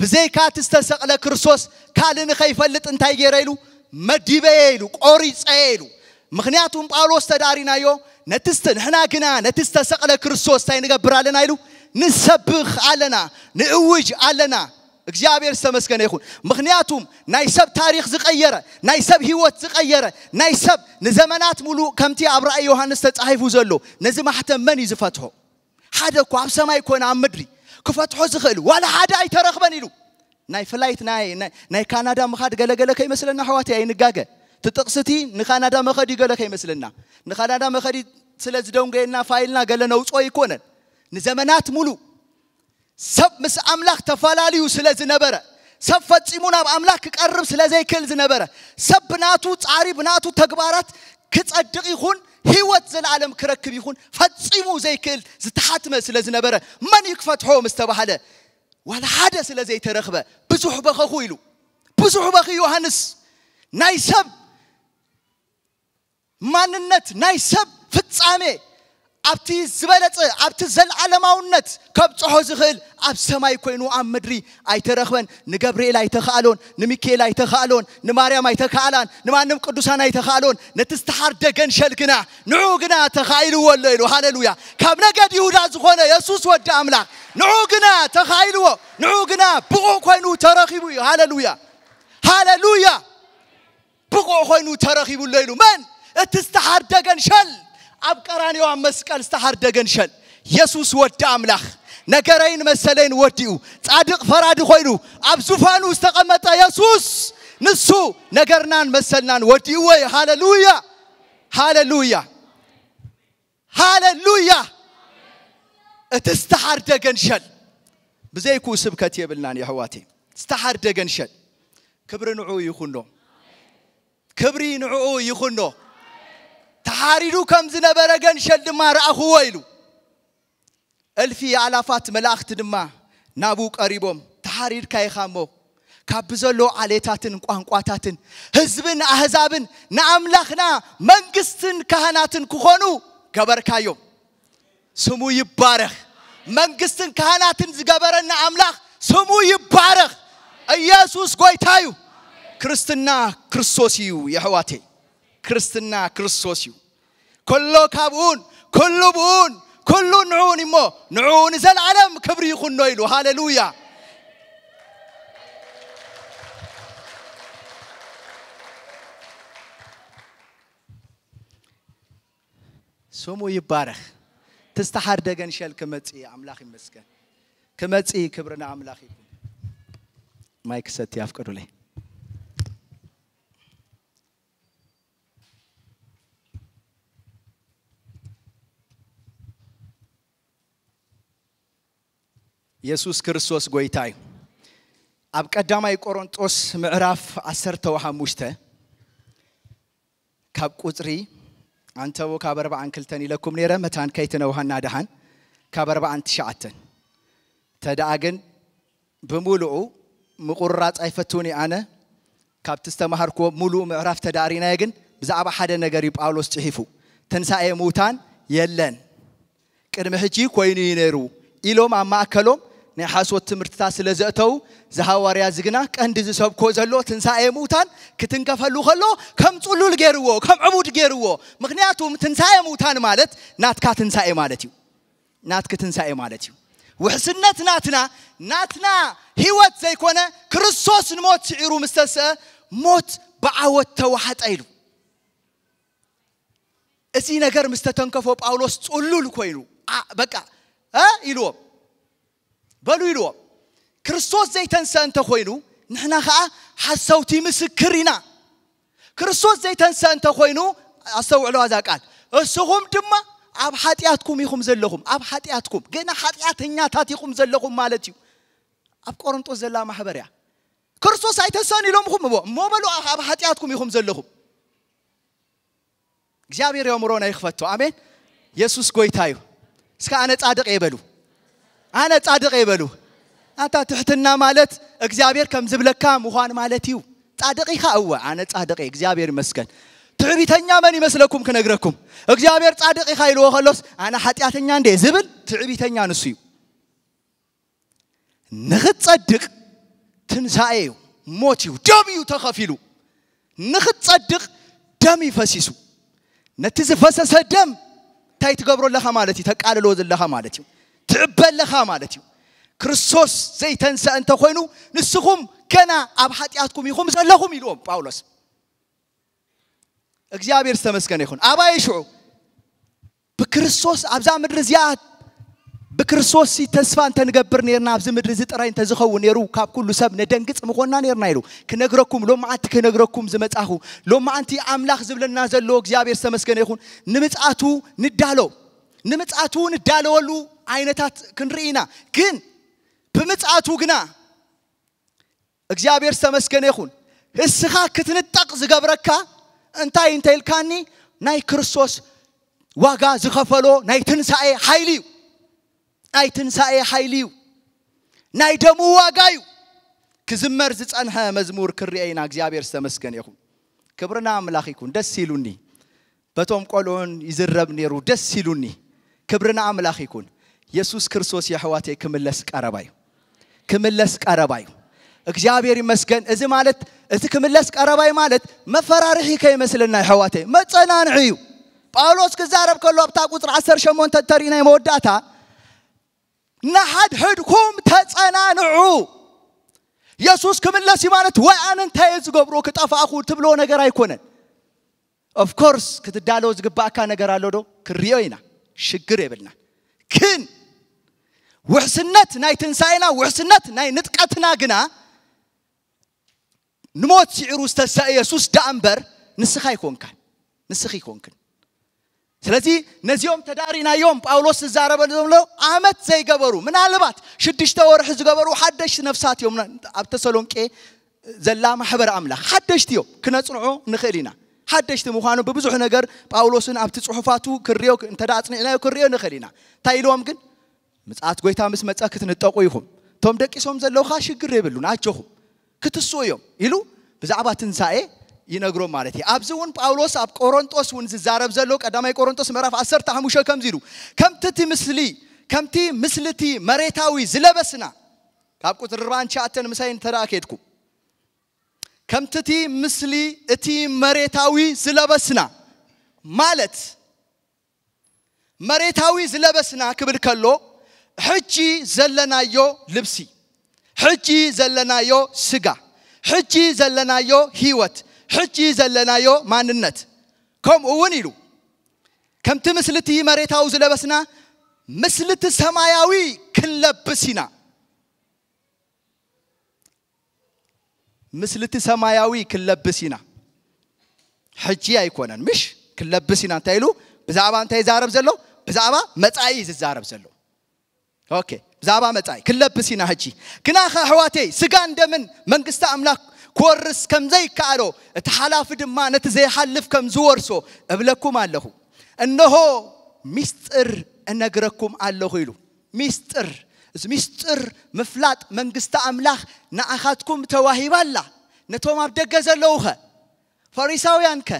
ብዘይካ እቲ ዝተሰቕለ ክርስቶስ ካል ንኸይፈልጥ እንታይ ገይረ ኢሉ መዲበየ ኢሉ ቆሪፀየ ኢሉ ምክንያቱም ጳውሎስ ተዳሪናዮ ነትስተ ንሕና ግና ነቲ ዝተሰቕለ ክርስቶስ እንታይ ንገብር ኣለና ኢሉ ንሰብኽ ኣለና ንእውጅ ኣለና እግዚኣብሔር ዝተመስገነ ይኹን ምክንያቱም ናይ ሰብ ታሪክ ዝቀየረ ናይ ሰብ ሂወት ዝቀየረ ናይ ሰብ ንዘመናት ሙሉእ ከምቲ ኣብ ራእይ ዮሃንስ ተፃሒፉ ዘሎ ነዚ ማሕተም መን እዩ ዝፈትሖ ሓደ እኳ ኣብ ሰማይ ኮነ ኣብ ምድሪ ክፈትሖ ዝኽእል ዋላ ሓደ ኣይተረኽበን ኢሉ ናይ ፍላይት ናይ ካናዳ ምኻድ ገለገለ ከይመስለና ኣሕዋት ኣይንጋገ ትጥቅስቲ ንካናዳ መኸዲ ገለ ከይመስለና ንካናዳ መኸዲ ስለ ዝደንጎየና ፋይልና ገለ ነውፆ ይኮነን ንዘመናት ሙሉ ሰብ ምስ ኣምላኽ ተፈላለዩ ስለ ዝነበረ ሰብ ፈፂሙ ናብ ኣምላኽ ክቀርብ ስለ ዘይክእል ዝነበረ ሰብ ብናቱ ፃሪ ብናቱ ተግባራት ክፀድቕ ይኹን ህይወት ዘለዓለም ክረክብ ይኹን ፈፂሙ ዘይክእል ዝተሓትመ ስለ ዝነበረ መን እዩ ክፈትሖ ምስ ተባሃለ ዋላ ሓደ ስለ ዘይተረኽበ ብዙሕ በኸኹ ኢሉ ብዙሕ በኺ ዮሃንስ ናይ ሰብ ማንነት ናይ ሰብ ፍጻሜ ኣብቲ ዝበለፀ ኣብቲ ዘለዓለማውነት ከብፅሖ ዝኽእል ኣብ ሰማይ ኮይኑ ኣብ ምድሪ ኣይተረኽበን ንገብርኤል ኣይተኽኣሎን ንሚካኤል ኣይተኽኣሎን ንማርያም ኣይተከኣላን ንማንም ቅዱሳን ኣይተኽኣሎን ነቲ ዝተሓርደገን ሸል ግና ንዑ ግና ተኻኢልዎ ኣሎ ኢሉ ሃሌሉያ ካብ ነገድ ይሁዳ ዝኾነ የሱስ ወዲ ኣምላኽ ንዑ ግና ተኻኢልዎ ንዑ ግና ብቑዕ ኮይኑ ተረኺቡ እዩ ሃሌሉያ ሃሌሉያ ብቑዕ ኮይኑ ተረኺቡሎ ኢሉ መን እትስተሐርደገን ሸል ኣብ ቀራንዮ ኣብ መስቀል ዝተሓርደገን ሸል የሱስ ወዲ ኣምላኽ ነገረይን መሰለይን ወዲኡ ጻድቕ ፈራዲ ኮይኑ ኣብ ዙፋኑ ዝተቐመጠ የሱስ ንሱ ነገርናን መሰልናን ወዲኡ ወይ ሃሌሉያ ሃሌሉያ ሃሌሉያ እቲ ዝተሓርደገን ሸል ብዘይኩ ስብከት የብልናን የሕዋቴ ዝተሓርደገን ሸል ክብሪ ንዑ ይኹኖ ክብሪ ንዕኡ ይኹኖ ተሐሪሩ ከምዝነበረ ነበረገን ሸል ድማ ረአኽዎ ኢሉ እልፊ የኣላፋት መላእኽቲ ድማ ናብኡ ቀሪቦም ተሓሪርካ ኢኻ እሞ ካብ ዘሎ ዓሌታትን ቋንቋታትን ህዝብን ኣህዛብን ንኣምላኽና መንግስትን ካህናትን ክኾኑ ገበርካዮም ስሙ ይባረኽ መንግስትን ካህናትን ዝገበረና ኣምላኽ ስሙ ይባረኽ ኢየሱስ ጎይታ እዩ ክርስትና ክርስቶስ እዩ የሕዋተይ كرستنا كريستوسيو كلو كابون كلو بون كلو نعون مو نعون زل علم كبري يخون نويلو هاللويا سومو يبارخ تستحر دقن شال كمتئي عملاخي مسكن كمتئي كبرنا عملاخي مايك ستي أفكارو ليه ኢየሱስ ክርስቶስ ጎይታይ ኣብ ቀዳማይ ቆሮንጦስ ምዕራፍ 15 ካብ ቁፅሪ አንተቦ ካብ 42 ኢለኩም ነይረ መታን ከይትነውሃና ድሃን ካብ 49 ተደኣ ግን ብምሉኡ ምቁርራፅ ኣይፈትውን ኣነ ካብቲ ዝተምሃርክዎ ሙሉእ ምዕራፍ ተዳሪናየ ግን ብዛዕባ ሓደ ነገር እዩ ጳውሎስ ፅሒፉ ትንሳኤ ሙውታን የለን ቅድሚ ሕጂ ኮይኑ እዩ ነይሩ ኢሎም ኣብ ማእከሎም ናይ ሓሶት ትምህርትታት ስለ ዘእተው ዝሃዋርያ ዝግና ቀንዲ ዝሰብኮ ዘሎ ትንሣኤ ሙታን ክትንከፈሉ ከሎ ከም ፅሉል ገይርዎ ከም ዕቡድ ገይርዎ ምክንያቱም ትንሣኤ ሙታን ማለት ናትካ ትንሣኤ ማለት እዩ ናትክ ትንሣኤ ማለት እዩ ውሕስነት ናትና ናትና ህይወት ዘይኮነ ክርስቶስ ንሞት ስዒሩ ምስተስአ ሞት ብዓወት ተዋሓጠ ኢሉ እዚ ነገር ምስተተንከፎ ጳውሎስ ፅሉል ኮይኑ በቃ ኢልዎም በሉ ኢልዎ ክርስቶስ ዘይተንሰ እንተ ኮይኑ ንሕና ከዓ ሓሰውቲ ምስክር ኢና ክርስቶስ ዘይተንሰ እንተ ኮይኑ ኣስተውዕለዋ እዛ ቃል እስኹም ድማ ኣብ ሓጢኣትኩም ኢኹም ዘለኹም ኣብ ሓጢኣትኩም ገና ሓጢኣተኛታት ኢኹም ዘለኹም ማለት እዩ ኣብ ቆሮንጦስ ዘላ ማሕበር እያ ክርስቶስ ኣይተንሰን ኢሎምኹም እሞ እሞ በሉ ኣብ ሓጢኣትኩም ኢኹም ዘለኹም እግዚኣብሔር የምሮና ይክፈቶ ኣሜን የሱስ ጎይታ እዩ እስከ ኣነ ጻድቕ የበሉ ኣነ ጻድቕ የበሉ ኣታ ትሕትና ማለት እግዚኣብሔር ከም ዝብለካ ምዃን ማለት እዩ ጻድቕ ኢኻ እወ ኣነ ጻድቕ እግዚኣብሔር ይመስገን ትዕቢተኛ መን ይመስለኩም ክነግረኩም እግዚኣብሔር ጻድቕ ኢኻ ኢልዎ ከሎስ ኣነ ሓጢኣተኛ እንደ ዝብል ትዕቢተኛ ንሱ እዩ ንኽትጸድቕ ትንሣኤ እዩ ሞት እዩ ደም እዩ ተኸፊሉ ንኽትጸድቕ ደም ይፈሲሱ ነቲ ዝፈሰሰ ደም እንታይ ትገብሮ ኣለኻ ማለት እዩ ተቃልልዎ ዘለኻ ማለት እዩ ትእበለኻ ማለት እዩ ክርስቶስ ዘይተንስአ እንተኮይኑ ንስኹም ገና ኣብ ሓጢኣትኩም ኢኹም ዘለኹም ኢልዎም ጳውሎስ እግዚኣብሔር ዝተመስገነ ይኹን ኣባይ ሽዑ ብክርስቶስ ኣብዛ ምድሪ እዚኣ ብክርስቶስ ተስፋ እንተንገብር ነርና ኣብዚ ምድሪ እዚ ጥራይ እንተዝኸውን ነይሩ ካብ ኩሉ ሰብ ነደንግፅ ምኾንና ነርና ኢሉ ክነግረኩም ሎም ሎመዓንቲ ክነግረኩም ዝመፃኹ ሎም ሎመዓንቲ ኣምላኽ ዝብለና ዘለዎ እግዚኣብሔር ዝተመስገነ ይኹን ንምፅኣቱ ንዳሎ ንምፅኣትውን እዳለወሉ ዓይነታት ክንርኢ ኢና ግን ብምፅኣቱ ግና እግዚኣብሔር ዝተመስገነ ይኹን ህስኻ ክትንጠቕ ዝገብረካ እንታይ እንተይልካኒ ናይ ክርስቶስ ዋጋ ዝኸፈሎ ናይ ትንሳኤ ሓይሊ እዩ ናይ ትንሳኤ ሓይሊ እዩ ናይ ደሙ ዋጋ እዩ ክዝመር ዝፀንሐ መዝሙር ክርአ ኢና እግዚኣብሔር ዝተመስገነ ይኹን ክብርና ኣምላኽ ይኩን ደስ ኢሉኒ በቶም ቆልዑን ይዝረብ ነይሩ ደስ ኢሉኒ ክብርና አምላኽ ይኩን ኢየሱስ ክርስቶስ የሕዋቴ ክምለስ ቀረባዩ ክምለስ ቀረባዩ እግዚአብሔር ይመስገን እዚ ማለት እቲ ክምለስ ቀረባይ ማለት መፈራርሒ ከይመስለና ሕዋቴ መፀናንዒ እዩ ጳውሎስ ክዛረብ ከሎ ኣብታ ቁፅሪ 18 ተሪናይ መወዳእታ ንሓድሕድኩም ተፀናንዑ ኢየሱስ ክምለስ እዩ ማለት ወይ ኣነ እንታይ ዝገብሮ ክጠፋእኹ ትብሎ ነገር ኣይኮነን ኦፍኮርስ ክትዳለዎ ዝግባእካ ነገር ኣሎ ዶ ክርዮ ኢና ሽግር የብልና ግን ውሕስነት ናይ ትንሣኤና ውሕስነት ናይ ንጥቀትና ግና ንሞት ስዒሩ ዝተሳእ የሱስ ዳ እምበር ንስኻ ይኮንካን ንስኺ ይኮንክን ስለዚ ነዚኦም ተዳሪናዮም ጳውሎስ ዝዛረበሉ ዘሎ ዓመት ዘይገበሩ ምናልባት ሽድሽተ ወርሒ ዝገበሩ ሓደሽቲ ነፍሳት እዮም ኣብ ተሰሎንቄ ዘላ ማሕበር ኣምላኽ ሓደሽቲ እዮም ክነፅንዑ ንኽእል ኢና ሓደሽቲ ምዃኑ ብብዙሕ ነገር ጳውሎስን ኣብቲ ፅሑፋቱ ክርዮ እንተዳ ኣፅኒዕናዮ ክርዮ ንኽእል ኢና እንታይ ኢልዎም ግን ምፅዓት ጎይታ ምስ መፀ ክትንጠቁ ኢኹም እቶም ደቂሶም ዘለውካ ሽግር የብሉን ኣቸኹም ክትስኡ እዮም ኢሉ ብዛዕባ ትንሳኤ ይነግሮም ማለት እዩ ኣብዚ እውን ጳውሎስ ኣብ ቆሮንጦስ እውን ዝዛረብ ዘሎ ቀዳማይ ቆሮንጦስ ምዕራፍ 15 ከምዚ ኢሉ ከምቲ ምስሊ ከምቲ ምስሊ መሬታዊ ዝለበስና ካብ ቁጥሪ 49 ምሳይ እንተደኣ ከድኩም ከምቲቲ ምስሊ እቲ መሬታዊ ዝለበስና ማለት መሬታዊ ዝለበስና ክብል ከሎ ሕጂ ዘለናዮ ልብሲ ሕጂ ዘለናዮ ስጋ ሕጂ ዘለናዮ ህይወት ሕጂ ዘለናዮ ማንነት ከምኡ እውን ኢሉ ከምቲ ምስሊ እቲ መሬታዊ ዝለበስና ምስሊ እቲ ሰማያዊ ክንለብስ ኢና مسلتي سماياوي كلبسينا حجي ايكونن مش كلبسينا تايلو بزعبا انتي زارب زلو بزعبا متاي زارب زلو اوكي بزعبا متاي كلبسينا حجي كنا خواتي سغان دمن منغستا املاك كورس كم زي كارو تحالف دم ما نت زي حلف كم زورسو ابلكم الله انه مستر انغركم الله يلو مستر እዚ ምስጢር ምፍላጥ መንግስቲ ኣምላኽ ንኣኻትኩም ተዋሂባላ ነቶም ኣብ ደገ ዘለዉ ኸ ፈሪሳውያን ከ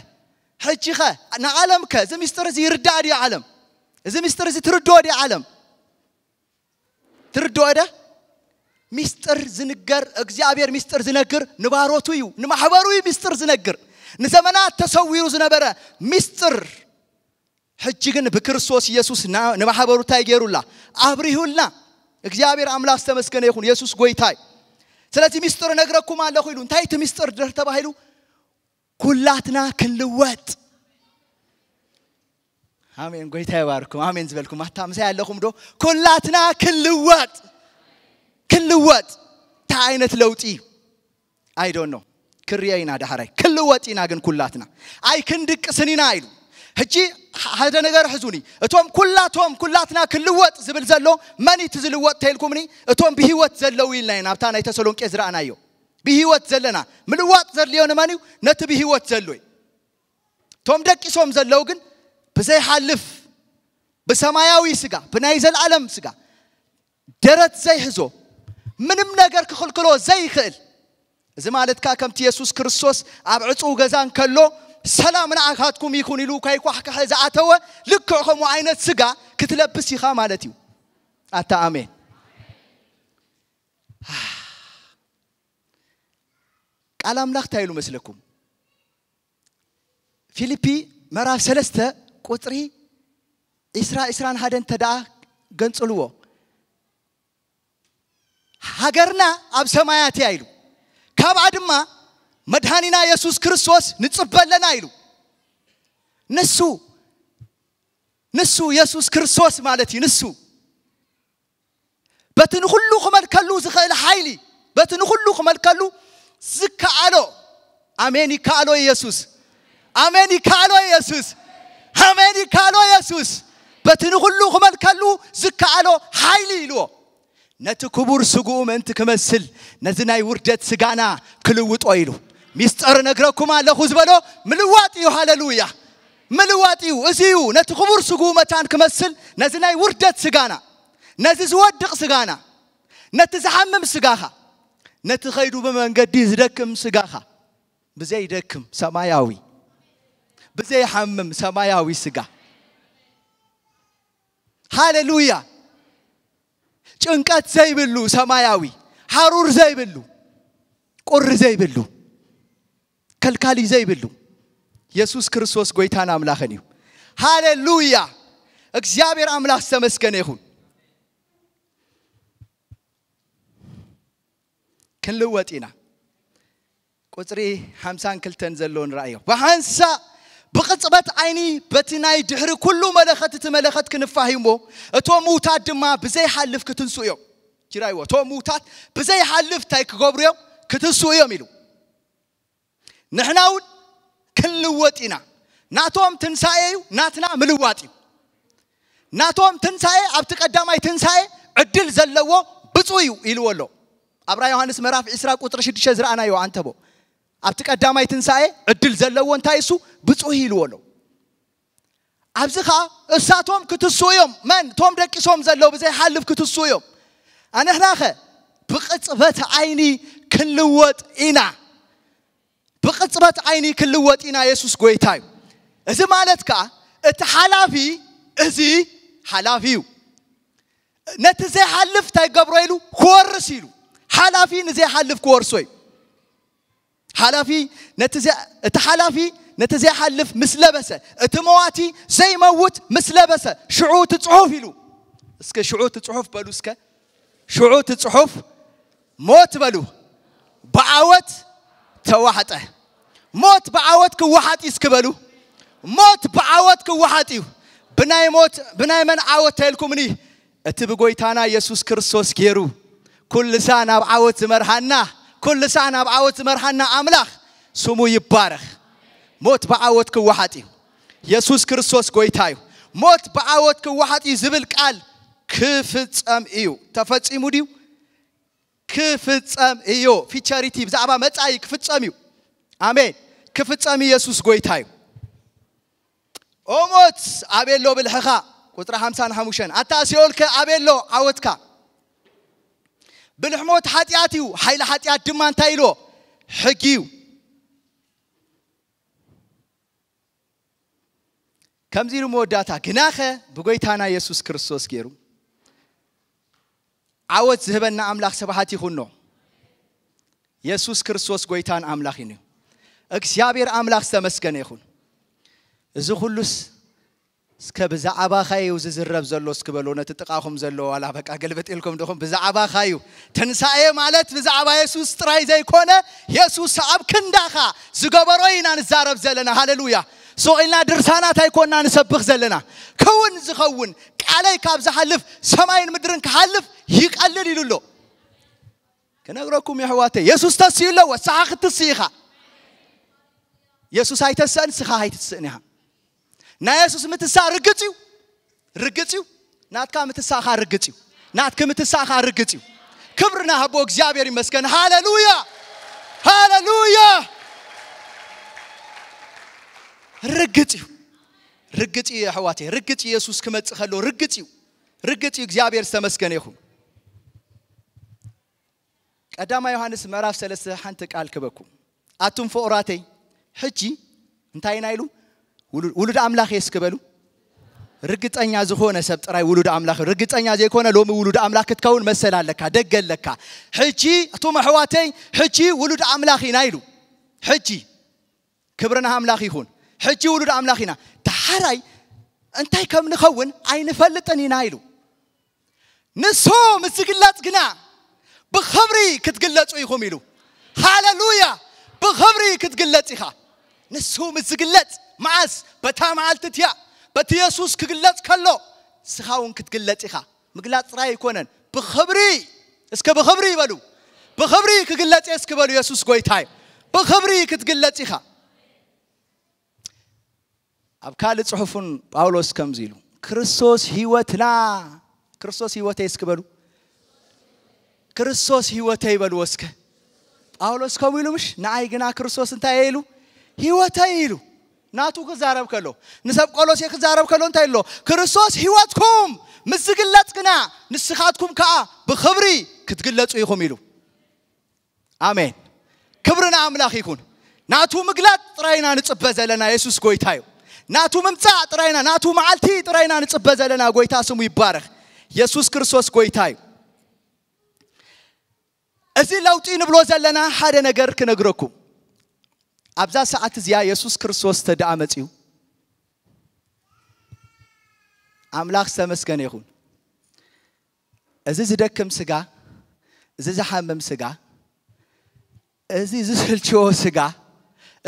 ሕጂ ኸ ንዓለም ከ እዚ ምስጢር እዚ ይርዳእ ድዮ ዓለም እዚ ምስጢር እዚ ትርድኦ ድዮ ዓለም ትርድኦ ደ ምስጢር ዝንገር እግዚኣብሔር ምስጢር ዝነግር ንባሮቱ እዩ ንማሕበሩ እዩ ምስጢር ዝነግር ንዘመናት ተሰዊሩ ዝነበረ ምስጢር ሕጂ ግን ብክርስቶስ ኢየሱስ ንማሕበሩ እንታይ ገይሩላ ኣብሪሁልና እግዚአብሔር አምላክ ተመስገነ ይሁን ኢየሱስ ጎይታይ ስለዚህ ሚስጥር ነግረኩማለሁ ይሉን ታይት ሚስጥር ድር ተባሂሉ ኩላትና ክንልወጥ አሜን ጎይታ ይባርኩም አሜን ዝበልኩም አታምሳ ያለኹም ዶ ኩላትና ክንልወጥ ክንልወጥ ታ አይነት ለውጢ አይዶን ነው ክርየይና ዳህራይ ክንልወጢና ግን ኩላትና አይ ክንድቅ ስኒና አይሉ هجي هذا نجار حزوني توم كل توم كل كل وقت زبل زلوا ماني تزل وقت تيلكمني أتوم بهوات زلوا لنا نبتنا يتسلون كزرع نايو بهوات زلنا من ملوات زليون ماني نت بهوات زلوا توم دك يسوم زلوجن بزي حلف بسماياوي سجا بنايزل علم سجا درت زي حزو منم نجار كلو زي خل زي كاكم تيسوس كرسوس أبعتوا جزان كلو ሰላምን ኣካትኩም ይኹን ኢሉ እኳ ይኳሕካ ዝኣተወ ልክዕ ከምኡ ዓይነት ስጋ ክትለብስ ኢኻ ማለት እዩ ኣታ ኣሜን ቃል ኣምላኽ እንታይ ኢሉ መስለኩም ፊልፒ ምዕራፍ ሰለስተ ቁፅሪ 20 21 እንተ ደኣ ገንፅልዎ ሃገርና ኣብ ሰማያት እያ ኢሉ ካብኣ ድማ መድኃኒና ኢየሱስ ክርስቶስ ንጽበለና ኢሉ ንሱ ንሱ ኢየሱስ ክርስቶስ ማለት እዩ ንሱ በቲ ንኩሉ ክመልከሉ ዝኽእል ሓይሊ በቲ ንኩሉ ክመልከሉ ዝከኣሎ ኣሜን ይከኣሎ ኢየሱስ ኣሜን ይከኣሎ ኢየሱስ ኣሜን ይከኣሎ ኢየሱስ በቲ ንኩሉ ክመልከሉ ዝከኣሎ ሓይሊ ኢልዎ ነቲ ክቡር ስግኡ ምእንቲ ክመስል ነዚ ናይ ውርደት ስጋና ክልውጦ ኢሉ ሚስጠር ነግረኩም ለኹዝ በሎ ምልዋጥዩ ሃሌሉያ ምልዋጥዩ እዚዩ ነቲ ክቡር ስጉ መታን ክመስል ነዚ ናይ ውርደት ስጋና ነዚ ዝወድቕ ስጋና ነቲ ዝሓምም ስጋኻ ነቲ ኸይዱ ብመንገዲ ዝደክም ስጋኻ ብዘይደክም ሰማያዊ ብዘይሓምም ሰማያዊ ስጋ ሃሌሉያ ጭንቀት ዘይብሉ ሰማያዊ ሓሩር ዘይብሉ ቁሪ ዘይብሉ ከልካል ይዘ ይብሉ ኢየሱስ ክርስቶስ ጎይታን አምላኸን እዩ ሃሌሉያ እግዚአብሔር አምላክ ተመስገነ ይሁን ክንልወጥ ኢና ቁፅሪ 50 ክልተን ዘለዎን ረአዮ ብሓንሳ ብቕፅበት ዓይኒ በቲ ናይ ድሕሪ ኩሉ መለኸት እቲ መለኸት ክንፋህ እሞ እቶም ምውታት ድማ ብዘይሓልፍ ክትንሱ እዮም ጅራይዎ እቶም ምውታት ብዘይሓልፍ እንታይ ክገብሩ እዮም ክትንሱ እዮም ኢሉ ንሕና እውን ክንልወጥ ኢና ናቶም ትንሣኤ እዩ ናትና ምልዋጥ እዩ ናቶም ትንሣኤ ኣብቲ ቀዳማይ ትንሣኤ ዕድል ዘለዎ ብፁእ እዩ ኢልዎ ኣሎ ኣብራ ዮሃንስ ምዕራፍ 20 ቁጥሪ 6 ዝረኣናዮ ኣንተቦ ኣብቲ ቀዳማይ ትንሣኤ ዕድል ዘለዎ እንታይ እሱ ብፁህ ኢልዎ ኣሎ ኣብዚ ከዓ እሳቶም ክትሱ እዮም መን እቶም ደቂሶም ዘለዉ ብዘይሓልፍ ክትሱ እዮም ኣነሕና ኸ ብቕፅበት ዓይኒ ክንልወጥ ኢና بقصبات عيني كل وقت إنا يسوس قوي تايم إذا ما لتك أنت حلافي إذا حلافيو نت زي حلف تاي جبرائيل خورسيلو حلافي نزي حلف كورسوي حلافي نت زي أنت حلافي نت زي حلف مثل بس أنت مواتي زي موت مثل بس شعور تصحفي له اسك شعور تصحف بلو اسك شعور تصحف موت بلو بعوت توحطة موت بعوتك وحاتي سكبلو موت بعوتك وحاتيو بناي موت بناي من عوت تلكمني اتبقوي تانا يسوس كرسوس كيرو كل لسان عوت مرحنا كل لسان عوت مرحنا أملاخ سمو يبارخ موت بعوتك وحاتيو يسوس كرسوس قويتايو موت بعوتك وحاتي زبل قال كيف تسام ايو تفتس ايمو ክፍጸም እዩ ፊቸሪቲ ብዛዕባ መጻኢ ክፍጸም እዩ ኣሜን ክፍጸም ኢየሱስ ጎይታ እዩ ኦሞት ኣበየሎ ብልሕኻ ቁጥሪ 55 ኣታ ሲኦልከ ኣበየሎ ዓወትካ ብልሕሞት ሓጢኣት እዩ ሓይሊ ሓጢኣት ድማ እንታይ ኢልዎ ሕጊ እዩ ከምዚ ኢሉ መወዳእታ ግናኸ ብጎይታና ኢየሱስ ክርስቶስ ገይሩ ዓወት ዝህበና ኣምላኽ ስብሓት ይኹኖ የሱስ ክርስቶስ ጎይታን ኣምላኽ እዩ እግዚኣብሔር ኣምላኽ ዝተመስገነ ይኹን እዚ ኩሉስ እስከ ብዛዕባኻ እዩ ዝዝረብ ዘሎ እስክበሎ ነቲ ጥቃኹም ዘለዎ ዋላ በቃ ገልበጤልኩም ድኹም ብዛዕባኻ እዩ ትንሳኤ ማለት ብዛዕባ የሱስ ጥራይ ዘይኮነ የሱስ ኣብ ክንዳኻ ዝገበሮ ኢና ንዛረብ ዘለና ሃሌሉያ سو سوئلنا درسانا تايكونا نسبخ زلنا كون زخون كالي كاب زحلف سماين مدرن كحلف يك يقلل كنا غراكم يا حواتي يسوس تسيلا وساخ تسيخا يسوس هاي تسان سخا هاي تسأنها نا يسوس متسا رقتيو رقتيو ناتك متساخا رقتيو ناتك متساخا رقتيو كبرنا هبوك እግዚአብሔር مسكن ሃሌሉያ ሃሌሉያ رجتيو رجتي يا حواتي رجتي يسوس كما تخلو رجتيو رجتي እግዚአብሔር ተመስገን ይሁን ቀዳማ ዮሐንስ ምዕራፍ 3 ሓንቲ ቃል ክበኩ ኣቱም ፍቁራተይ ሕጂ እንታይና ኢሉ ውሉድ ኣምላኽ እየ እስክበሉ ርግጠኛ ዝኾነ ሰብ ጥራይ ውሉድ ኣምላኽ ርግጠኛ ዘይኮነ ሎሚ ውሉድ ኣምላኽ ክትከውን መሰል ኣለካ ደገ ኣለካ ሕጂ እቶም ኣሕዋተይ ሕጂ ውሉድ ኣምላኽ ኢና ኢሉ ሕጂ ክብርና ኣምላኽ ይኹን حجي ولود عملاخينا تحراي انتي كم نخون اين فلتني نايلو نسو مسجلات جنا بخبري كتجلات ويخميلو هاللويا بخبري كتجلات إخا نسو مسجلات معس بتام عالتتيا بتيسوس كجلات كلو سخاون كتجلات إخا مجلات راي كونن بخبري اسك بخبري بلو بخبري كجلات اسك بلو يسوس قوي تاي بخبري كتجلات إخا ኣብ ካልእ ፅሑፉን ጳውሎስ ከምዚ ኢሉ ክርስቶስ ሂወትና ክርስቶስ ሂወተይ እስክበሉ ክርስቶስ ሂወተይ ይበልዎ እስከ ጳውሎስ ከምኡ ኢሉ ምሽ ንኣይ ግና ክርስቶስ እንታይ እየ ኢሉ ሂወተይ ኢሉ ናቱ ክዛረብ ከሎ ንሰብ ቆሎሴ ክዛረብ ከሎ እንታይ ኣሎ ክርስቶስ ሂወትኩም ምስ ዝግለፅ ግና ንስኻትኩም ከዓ ብክብሪ ክትግለፁ ኢኹም ኢሉ ኣሜን ክብርና ኣምላኽ ይኹን ናቱ ምግላፅ ጥራይና ንፅበ ዘለና የሱስ ጎይታ እዩ ናቱ ምምፃእ ጥራይና ናቱ መዓልቲ ጥራይና ንፅበ ዘለና ጎይታ ስሙ ይባረኽ የሱስ ክርስቶስ ጎይታ እዩ እዚ ለውጢ ንብሎ ዘለና ሓደ ነገር ክነግረኩም ኣብዛ ሰዓት እዚኣ የሱስ ክርስቶስ ተደኣ መፅኡ ኣምላኽ ዝተመስገነ ይኹን እዚ ዝደክም ስጋ እዚ ዝሓምም ስጋ እዚ ዝስልችዎ ስጋ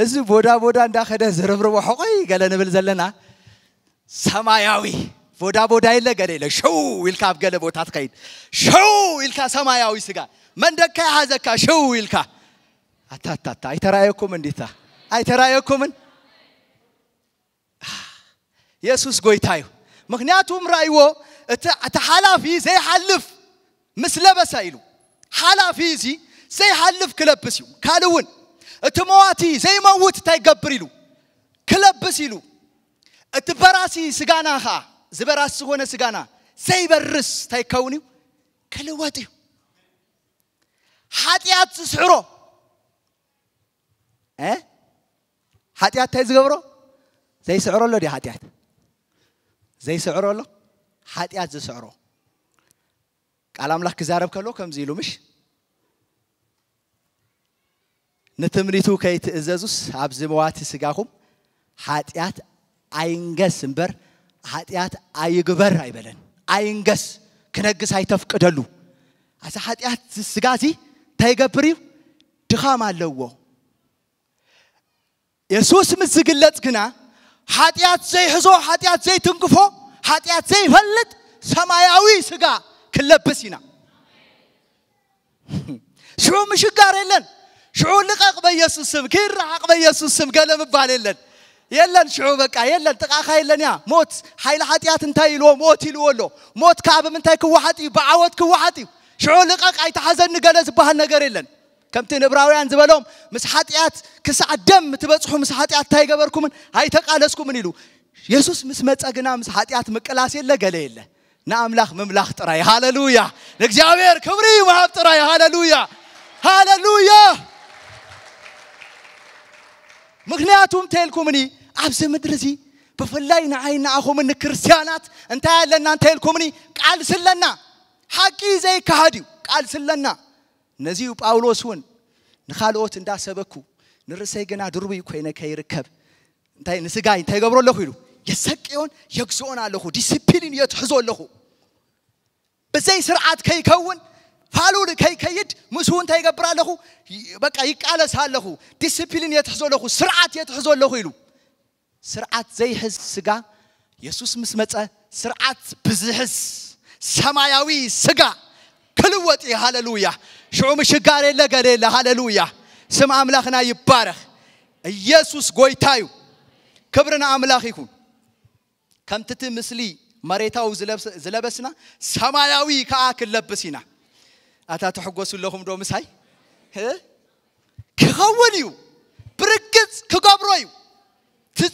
እዚ ቦዳ ቦዳ እንዳኸደ ዝርብርቦ ሕቆይ ገለ ንብል ዘለና ሰማያዊ ቦዳ ቦዳ የለ ገለ የለ ሸው ኢልካ ኣብ ገለ ቦታ ትኸይድ ሸው ኢልካ ሰማያዊ ስጋ መንደካ የሓዘካ ሸው ኢልካ ኣታታታ ኣይተራየኩም እንዲታ ኣይተራየኩምን የሱስ ጎይታ እዩ ምክንያቱም ራእይዎ እቲ ሓላፊ ዘይሓልፍ ምስ ለበሳ ኢሉ ሓላፊ እዚ ዘይሓልፍ ክለብስ እዩ ካልእ እውን اتمواتي زي ما وت تايقبريلو كلبسيلو اتبراسي سجانا ها زبراس سونا سجانا زي برس تايكونيو كلواتيو حاتيات سحرو اه حاتيات تايزغبرو زي سعرو له دي حاتيات زي سعرو له حاتيات زي سعرو قال املاك كزارب كلو كم زيلو مش ንትምሪቱ ከይትእዘዙስ ኣብ ዝመዋቲ ስጋኹም ሓጢኣት ኣይንገስ እምበር ሓጢኣት ኣይግበር ኣይበለን ኣይንገስ ክነግስ ኣይተፍቅደሉ ኣዚ ሓጢኣት ስጋ እዚ እንታይገብር እዩ ድኻም ኣለዎ የሱስ ምስ ዝግለጽ ግና ሓጢኣት ዘይሕዞ ሓጢኣት ዘይትንግፎ ሓጢኣት ዘይፈልጥ ሰማያዊ ስጋ ክለብስ ኢና ሽዑ ምሽጋር የለን شعور لقاق بيسوسم كير رحق بيسوسم قال لهم بالله يلن شعوبك يلن تقاخ يلن يا موت هاي الحاتيات انت يلو موت يلو له موت كعب من تاك وحاتي بعوت كوحاتي شعور لقاق اي تحزن نقال زبها النقر يلن كم تين ابراوي عن زبالهم مسحاتيات كسع الدم تبصحوا مسحاتيات تاي قبركم هاي تقالسكم من يلو يسوس مسمت اغنى مسحاتيات مكلاسي الا قليل نعم لخ مملخ تراي هاللويا نكزاوير كبري ما تراي هاللويا هاللويا مكنياتهم تيلكمني أبز مدرسي بفلاي نعين نعهم من كريستيانات أنت لنا تيلكمني قال سلنا حقي زي كهديو قال سلنا نزيو باولوس ون نخالوت اندا سبكو نرسي جنا دربي كوينة كيركب انت نسجاي انت يقبرو الله خيرو يسكيون يكسون على خو ديسيبلين يتحزون له بزي سرعات كيكون ፋሉድ ከይከይድ ምስኡ እንታይ ይገብር ኣለኹ በቃ ይቃለስ ኣለኹ ዲስፕሊን የትሕዞ ኣለኹ ስርዓት የትሕዞ ኣለኹ ኢሉ ስርዓት ዘይሕዝ ስጋ የሱስ ምስ መፀ ስርዓት ብዝሕዝ ሰማያዊ ስጋ ክልወጥ እዩ ሃሌሉያ ሽዑ ምሽጋር የለ ገለ የለ ሃሌሉያ ስም ኣምላኽና ይባረኽ ኢየሱስ ጎይታ እዩ ክብርና ኣምላኽ ይኹን ከምቲ እቲ ምስሊ መሬታዊ ዝለበስና ሰማያዊ ከዓ ክንለብስ ኢና أتاتو أتاتحقوسوا لهم دوم ساي ها كخونيو بركز كقبرويو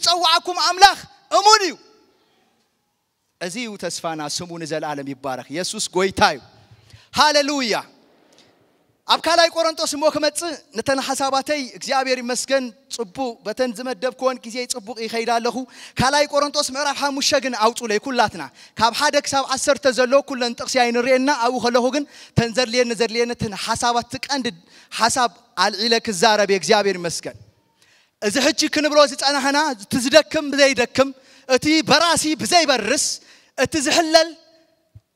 عكم أملاخ أمونيو أزيو تسفانا سمون زل عالم يبارك يسوس قويتايو هاللويا ኣብ ካልኣይ ቆሮንጦስ እሞ ክመፅእ ነተን ሓሳባተይ እግዚኣብሔር ይመስገን ፅቡቕ በተን ዝመደብክዎን ግዜ ፅቡቕ ይኸይድ ኣለኹ ካልኣይ ቆሮንጦስ ምዕራፍ ሓሙሽተ ግን ኣውፅለይ ኩላትና ካብ ሓደ ክሳብ ዓሰርተ ዘሎ ኩለን ጥቕሲ ኣይንርእየና ኣብኡ ከለኹ ግን ተን ዘድልየኒ ዘድልየኒ እተን ሓሳባት ትቀንዲ ሓሳብ ኣልዒለ ክዛረብ እግዚኣብሔር ይመስገን እዚ ሕጂ ክንብሎ ዝፀናሕና እቲ ዝደክም ብዘይደክም እቲ በራሲ ብዘይበርስ እቲ ዝሕለል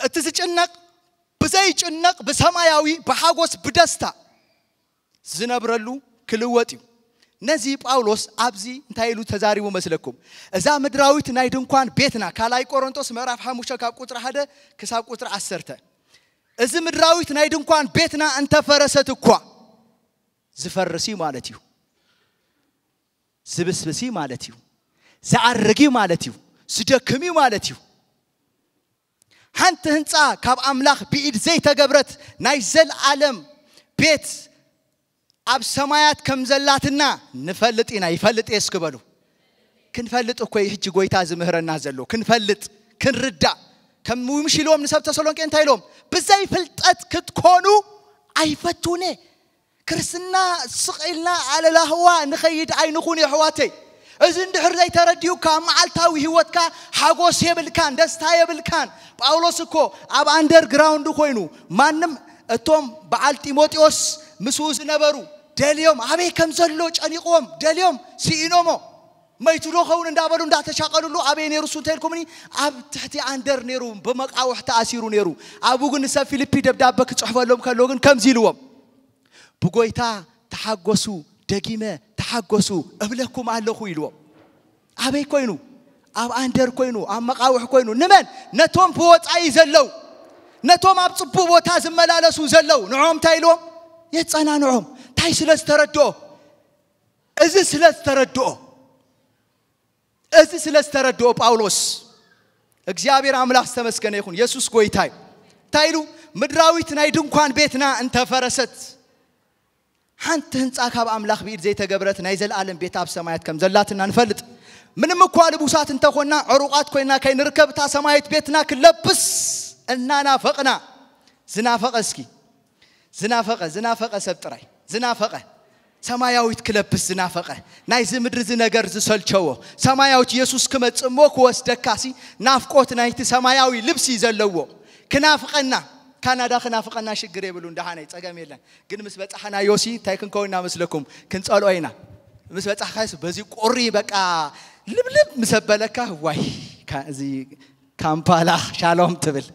እቲ ዝጭነቕ ብዘይጭነቅ ብሰማያዊ ብሓጎስ ብደስታ ዝነብረሉ ክልወጥ እዩ ነዚ ጳውሎስ ኣብዚ እንታይ ኢሉ ተዛሪቡ መስለኩም እዛ ምድራዊት ናይ ድንኳን ቤትና ካልኣይ ቆሮንቶስ ምዕራፍ 5 ካብ ቁጥሪ 1 ክሳብ ቁጥሪ 10 እዚ ምድራዊት ናይ ድንኳን ቤትና እንተፈረሰት እኳ ዝፈርሲ ማለት እዩ ዝብስብሲ ማለት እዩ ዝዓርጊ ማለት እዩ ዝደክሚ ማለት እዩ هانت هانت كاب املاح بيد زيتا جابرت نيزل علم بيت اب سمايات كمزلاتنا نفلتنا يفلت اسكبرو كن فلت اوكي هجويتا زمهر نازلو كن فلت كن ردا كم ممشي لوم نسبتا صلوك انتايلوم بزاي فلت اتكت كونو اي فتوني كرسنا سقلنا على لهوا نخيد اي نخوني حواتي እዚ እንድሕር ዘይተረድዩካ መዓልታዊ ህይወትካ ሓጎስ የብልካን ደስታ የብልካን ጳውሎስ እኮ ኣብ ኣንደር ግራውንድ ኮይኑ ማንም እቶም በዓል ጢሞቴዎስ ምስኡ ዝነበሩ ደልዮም ኣበይ ከም ዘሎ ጨኒቕዎም ደልዮም ስኢኖሞ መይቱ ዶ ኸውን እንዳበሉ እንዳተሻቀሉሉ ኣበይ ነይሩ እሱ እንተልኩምኒ ኣብ ትሕቲ ኣንደር ነይሩ ብመቃውሕ ተኣሲሩ ነይሩ ኣብኡ ግን ሰብ ፊልፒ ደብዳበ ክፅሕፈሎም ከሎ ግን ከምዚ ኢልዎም ብጎይታ ተሓጎሱ ደጊመ ሓጎሱ እብለኩም ኣለኹ ኢልዎ ኣበይ ኮይኑ ኣብ ኣንደር ኮይኑ ኣብ መቃውሕ ኮይኑ ንመን ነቶም ብወፃኢ ዘለው ነቶም ኣብ ፅቡቅ ቦታ ዝመላለሱ ዘለው ንዖም እንታይ ኢልዎም የፀናንዖም እንታይ ስለ ዝተረድኦ እዚ ስለ ዝተረድኦ እዚ ስለ ዝተረድኦ ጳውሎስ እግዚኣብሔር ኣምላኽ ዝተመስገነ ይኹን የሱስ ጎይታ እዩ እንታይ ኢሉ ምድራዊት ናይ ድንኳን ቤትና እንተፈረሰት ሓንቲ ህንፃ ካብ ኣምላኽ ብኢድ ዘይተገብረት ናይ ዘለኣለም ቤት ኣብ ሰማያት ከም ዘላትና ንፈልጥ ምንም እኳ ልቡሳት እንተኾንና ዕሩቓት ኮይና ከይንርከብ እታ ሰማያት ቤትና ክለብስ እናናፈቕና ዝናፈቐ እስኪ ዝናፈቐ ዝናፈቐ ሰብ ጥራይ ዝናፈቐ ሰማያዊት ክለብስ ዝናፈቐ ናይ ዚ ምድሪ ዚ ነገር ዝሰልቸዎ ሰማያዊት ኢየሱስ ክመፅእ እሞ ክወስደካሲ ናፍቆት ናይቲ ሰማያዊ ልብሲ ዘለዎ ክናፍቐና ካናዳ ክናፍቀና ሽግር የብሉ እንዳሓነይ ፀገም የለን ግን ምስ በፃሕና ዮሲ እንታይ ክንከውና መስለኩም ክንፀልኦ ኢና ምስ በፃሕካስ በዚ ቁሪ በቃ ልብልብ ምሰበለካ ዋይ እዚ ካምፓላ ሻሎም ትብል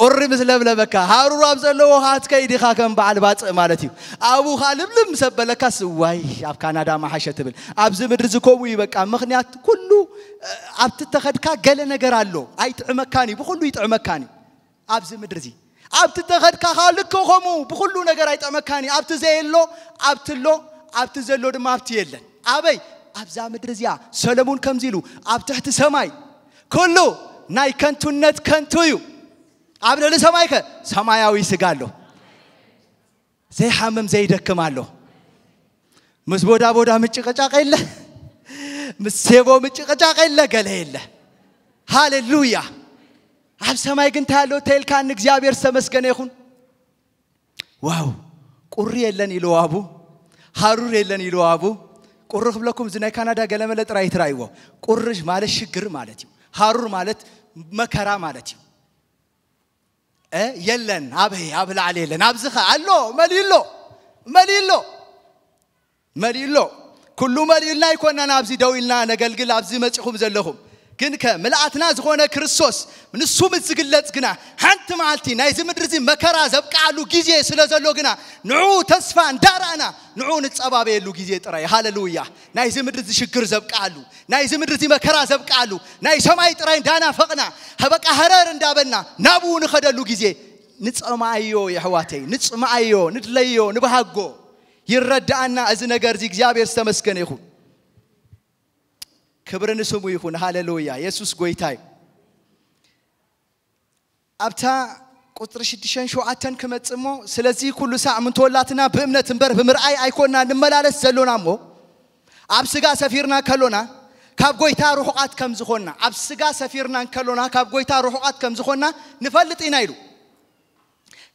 ቁሪ ምስ ለብለበካ ሃሩሩ ኣብ ዘለዎ ሃትከይድ ኢኻ ከም በዓል ባፅእ ማለት እዩ ኣብኡኻ ልብልብ ምስ ኣበለካስ ዋይ ኣብ ካናዳ ማሓሸ ትብል ኣብዚ ምድሪ ዝከቡ እዩ በቃ ምክንያት ኩሉ ኣብቲ ተኸድካ ገለ ነገር ኣሎ ኣይጥዕመካን እዩ ብኩሉ ይጥዕመካን እዩ ኣብዚ ምድሪ እዚ ኣብቲ ተኸድካኻ ልክ ከምኡ ብኩሉ ነገር ኣይጠመካኒ ኣብቲ ዘየሎ ኣብትሎ ኣብቲ ዘሎ ድማ ኣብቲ የለን ኣበይ ኣብዛ ምድሪ እዚኣ ሰለሙን ከምዚ ኢሉ ኣብ ትሕቲ ሰማይ ኩሉ ናይ ከንቱነት ከንቱ እዩ ኣብ ልዕሊ ሰማይ ከ ሰማያዊ ስጋ ኣሎ ዘይሓምም ዘይደክም ኣሎ ምስ ቦዳ ቦዳ ምጭቅጫቕ የለ ምስ ሴቦ ምጭቅጫቕ የለ ገለ የለ ሃሌሉያ አብ ሰማይ ግን ታያለው ተልካን እግዚአብሔር ዝተመስገነ ይሁን ዋው ቁሪ የለን ይለዋቡ ኣቡ ሃሩር የለን ይለዋቡ ኣቡ ቁሪ ክብለኩም እዚ ናይ ካናዳ ገለመለ ጥራይ ትራይዎ ቁሪ ማለት ሽግር ማለት እዩ ሃሩር ማለት መከራ ማለት እዩ የለን ኣበይ ኣብ ላዕሊ የለን ኣብዚ ኸ ኣሎ መሊሎ መሊሎ መሊሎ ኩሉ መሊልና ይኮናን ኣብዚ ደው ኢልና ነገልግል ኣብዚ መፅኹም ዘለኹም ግን ከምልኣትና ዝኾነ ክርስቶስ ንሱ ምዝግለጽ ግና ሓንቲ መዓልቲ ናይዚ ምድሪ እዚ መከራ ዘብቃዓሉ ግዜ ስለ ዘሎ ግና ንዑ ተስፋ እንዳረአና ንዑ ንጸባበየሉ ግዜ ጥራይ ሃለሉያ ናይዚ ምድሪ እዚ ሽግር ዘብቃዓሉ ናይዚ ምድሪ እዚ መከራ ዘብቃዓሉ ናይ ሰማይ ጥራይ እንዳናፈቕና ሀበቃ ሃረር እንዳበልና ናብኡ ንኸደሉ ግዜ ንፀማዮ የሕዋተይ ንጽማዮ ንድለዮ ንባሃጎ ይረዳአና እዚ ነገር እዚ እግዚኣብሔር ዝተመስገነ ይኹን ክብርን ስሙ ይሁን። ሃሌሉያ! ኢየሱስ ጎይታይ ኣብታ ቁጥሪ ሽድሽተን ሸውዓተን ክመፅ እሞ ስለዚ ኩሉ ሳእምንት ወላትና ብእምነት እምበር ብምርኣይ ኣይኮንና ንመላለስ ዘሎና እሞ ኣብ ስጋ ሰፊርና ከሎና ካብ ጎይታ ርሑቓት ከም ዝኾንና ኣብ ስጋ ሰፊርና ከሎና ካብ ጎይታ ርሑቓት ከም ዝኾንና ንፈልጥ ኢና ኢሉ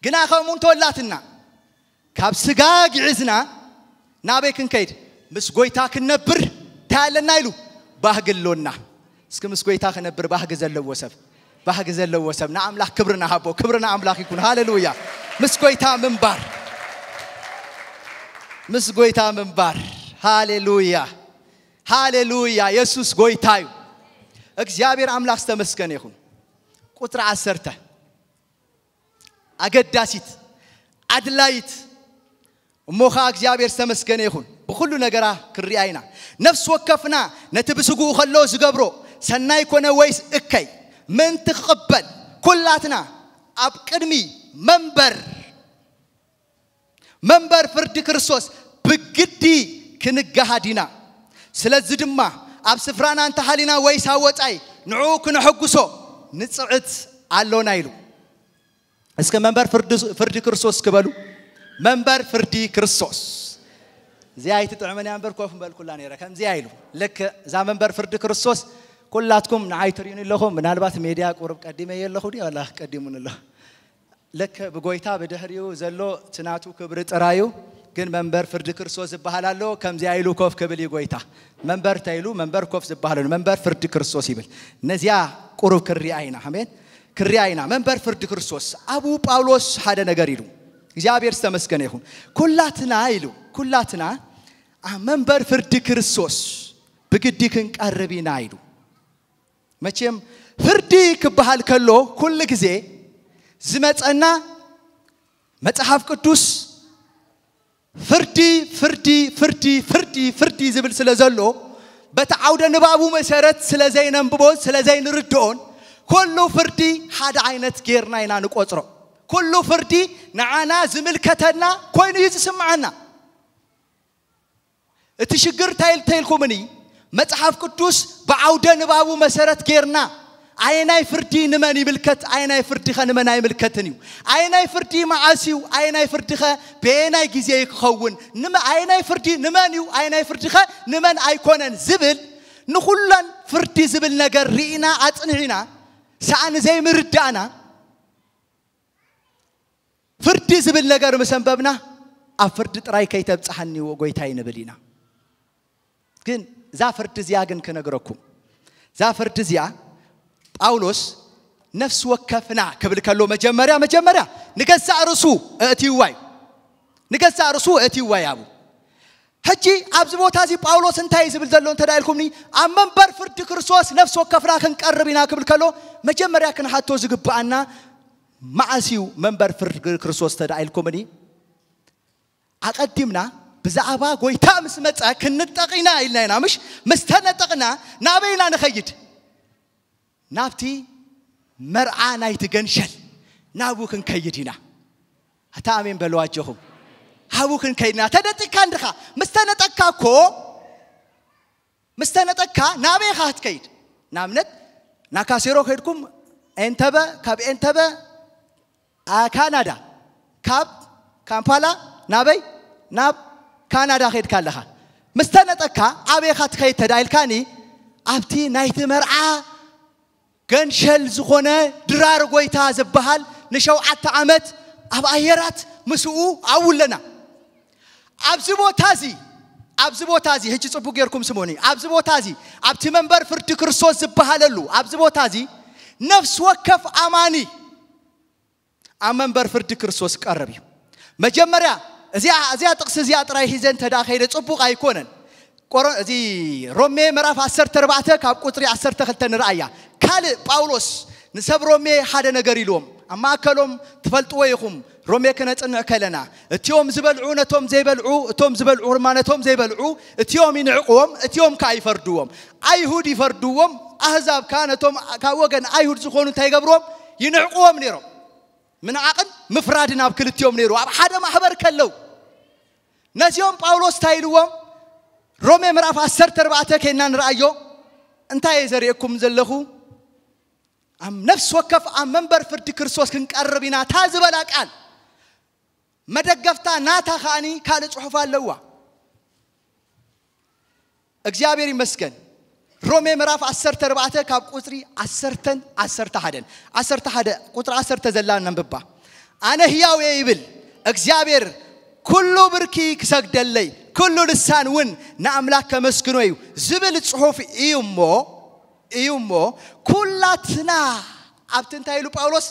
ግና ከምኡ እንተወላትና ካብ ስጋ ግዕዝና ናበይ ክንከይድ ምስ ጎይታ ክንነብር እንታይ ኣለና ኢሉ ባህግሎና እስከ ምስጎይታ ከነብር ባህግ ዘለው ወሰብ ባህግ ዘለው ወሰብ ንኣምላኽ ክብርና ሃቦ ክብርና ኣምላኽ ይኩን ሃሌሉያ ምስ ምንባር ምስ ጎይታ ምንባር ሃሌሉያ ሃሌሉያ የሱስ ጎይታ እዩ እግዚአብሔር አምላኽ ዝተመስገነ ይኹን ቁጥሪ ዓሰርተ ኣገዳሲት ኣድላይት እሞ ኸዓ ዝተመስገነ ይኹን بخلو نجرا كريعينا نفس وكفنا نتبسقو خلو زقبرو سناي كنا ويس إكاي من تقبل كلاتنا أبكرمي منبر منبر فرد كرسوس بجدي كنجهادنا سلزد ما أب سفرانا أنت حالنا ويس هوت أي نعوك نحقسو نتصعد على نايلو اسك منبر فرد فرد كرسوس كبلو منبر فردي كرسوس زي تطعمني أنبر كوف بل أنا ركم زي أيلو لك زمن بر فرد كرسوس كلاتكم نعيترين لهم من البات ميديا كورب قديم خدي الله قديم من الله لك تاب دهريو زلو تناتو كبرت رايو ግን መንበር ፍርድ ክርስቶስ ዝበሃላለሁ ከምዚ አይሉ ኮፍ ክብል ይጎይታ መንበር ተይሉ تايلو ኮፍ ዝበሃሉ መንበር ፍርድ ክርስቶስ ይብል ነዚያ ቁሩብ ክሪ አይና አሜን ክሪ አይና መንበር ፍርድ ክርስቶስ كرسوس أبو ሓደ هذا ኢሉ እግዚአብሔር ተመስገነ ይሁን። ኩላትና ይሉ ኩላትና መንበር ፍርድ ክርስቶስ ብግዲክን ቀርቢና ይሉ መቼም ፍርድ ክባሃል ከሎ ኩል ጊዜ ዝመፀና መጽሐፍ ቅዱስ ፍርዲ ፍርዲ ፍርዲ ፍርዲ ፍርዲ ዝብል ስለ ዘሎ በቲ ዓውደ ንባቡ መሰረት ስለ ዘይነንብቦን ስለ ዘይንርድኦን ኩሉ ፍርዲ ሓደ ዓይነት ጌርና ኢና ንቆፅሮ كل فردي نعانا زملكتنا كوين يسمعنا اتشجر تايل تايل كومني متحف كدوس بعودن بابو مسرات كيرنا عيناي فردي نماني ملكت عيناي فردي خا نماني ملكتنيو عيناي فردي معاسيو عيناي فردي خا بيناي جزيه خون نما عيناي فردي نمانيو عيناي فردي خا نمان ايكونن زبل نخلن فردي زبل نجر رينا عتنعنا سعن زي مردانا ፍርድ ዝብል ነገር መሰንበብና ኣብ ፍርድ ጥራይ ከይተብፅሓኒ ጎይታ ይንብል ኢና ግን እዛ ፍርድ እዚኣ ግን ክነግረኩም እዛ ፍርድ እዚኣ ጳውሎስ ነፍሲ ወከፍና ክብል ከሎ መጀመርያ መጀመርያ ንገዛእ ርእሱ እእትይዋ ንገዛእ ርእሱ እእትይዋይ ያቡ ሕጂ ኣብዚ ቦታ እዚ ጳውሎስ እንታይ እዩ ዝብል ዘሎ እንተ ኢልኩምኒ ኣብ መንበር ፍርዲ ክርስቶስ ነፍሲ ወከፍና ክንቀርብ ኢና ክብል ከሎ መጀመርያ ክንሓቶ ዝግብኣና ማእሲው መንበር ፍርድ ክርስቶስ ተዳኢል ኣቐዲምና ብዛዕባ ጎይታ ምስ መፀ ክንጠቂና ኢልና ኢና ምሽ ምስ ናበይና ንኸይድ ናብቲ መርዓ ናይቲ ገንሸል ናብኡ ክንከይድ ኢና እታ ኣሜን በለዋጀኹም ሃብኡ ክንከይድ ኢና ተነጢካ እንድኻ እኮ ምስ ናበይኻ ክትከይድ ንኣብነት ናብ ከይድኩም ኤንተበ ካብ ኤንተበ ካናዳ ካብ ካምፓላ ናበይ ናብ ካናዳ ከይድካ ኣለኻ ምስተነጠካ ኣበይኻ ትኸይድ ተዳኢልካኒ ኣብቲ ናይቲ መርዓ ገንሸል ዝኾነ ድራር ጎይታ ዝበሃል ንሸውዓተ ዓመት ኣብ ኣየራት ምስኡ ኣውለና ኣብዚ ቦታ እዚ ኣብዚ ቦታ እዚ ሕጂ ፅቡቅ ጌርኩም ስሙኒ ኣብዚ ቦታ እዚ ኣብቲ መንበር ፍርዲ ክርስቶስ ዝበሃለሉ ኣብዚ ቦታ እዚ ነፍሲ ወከፍ ኣማኒ አመንበር ፍርድ ክርስቶስ ቀረብ መጀመሪያ እዚያ እዚያ ጥቅስ እዚያ ጥራይ ሒዘን ተዳኸይደ ጽቡቕ ኣይኮነን እዚ ሮሜ ምዕራፍ 14 ካብ ቁፅሪ 12 ንርአያ ካልእ ጳውሎስ ንሰብ ሮሜ ሓደ ነገር ኢልዎም ኣብ ማእከሎም ትፈልጥዎ ይኹም ሮሜ ክነፅንዕ ከለና እትዮም ዝበልዑ ነቶም ዘይበልዑ እቶም ዝበልዑ ድማ ነቶም ዘይበልዑ እትዮም ይንዕቅዎም እትዮም ከዓ ይፈርድዎም ኣይሁድ ይፈርድዎም ኣህዛብ ከዓ ነቶም ካብ ወገን ኣይሁድ ዝኾኑ እንታይ ይገብርዎም ይንዕቅዎም ነይሮም ምን ዓቕም ምፍራድን ኣብ ክልቲኦም ነይሩ ኣብ ሓደ ማሕበር ከለው ነዚኦም ጳውሎስ ታይልዎም ሮሜ ምዕራፍ 14 ከይና ንረኣዮ እንታይ እየ ዘለኹ ኣብ ነፍሲ ወከፍ ኣብ መንበር ፍርዲ ክርስቶስ ክንቀርብ ኢና እታ ዝበላ ቃል መደገፍታ ናታ ከዓኒ ካልእ ፅሑፍ ኣለዋ እግዚአብሔር ይመስገን رومي مراف عسرت ربعته كاب قصري عسرتن عسرت حدن عسرت حدا قطر عسرت زلان نببا أنا هيا ويبل اكزيابير كلو بركي كسجد دللي كلو لسان ون نعملاك مسكنو ايو زبل تصحف ايومو ايومو كلاتنا ابتن تايلو باولوس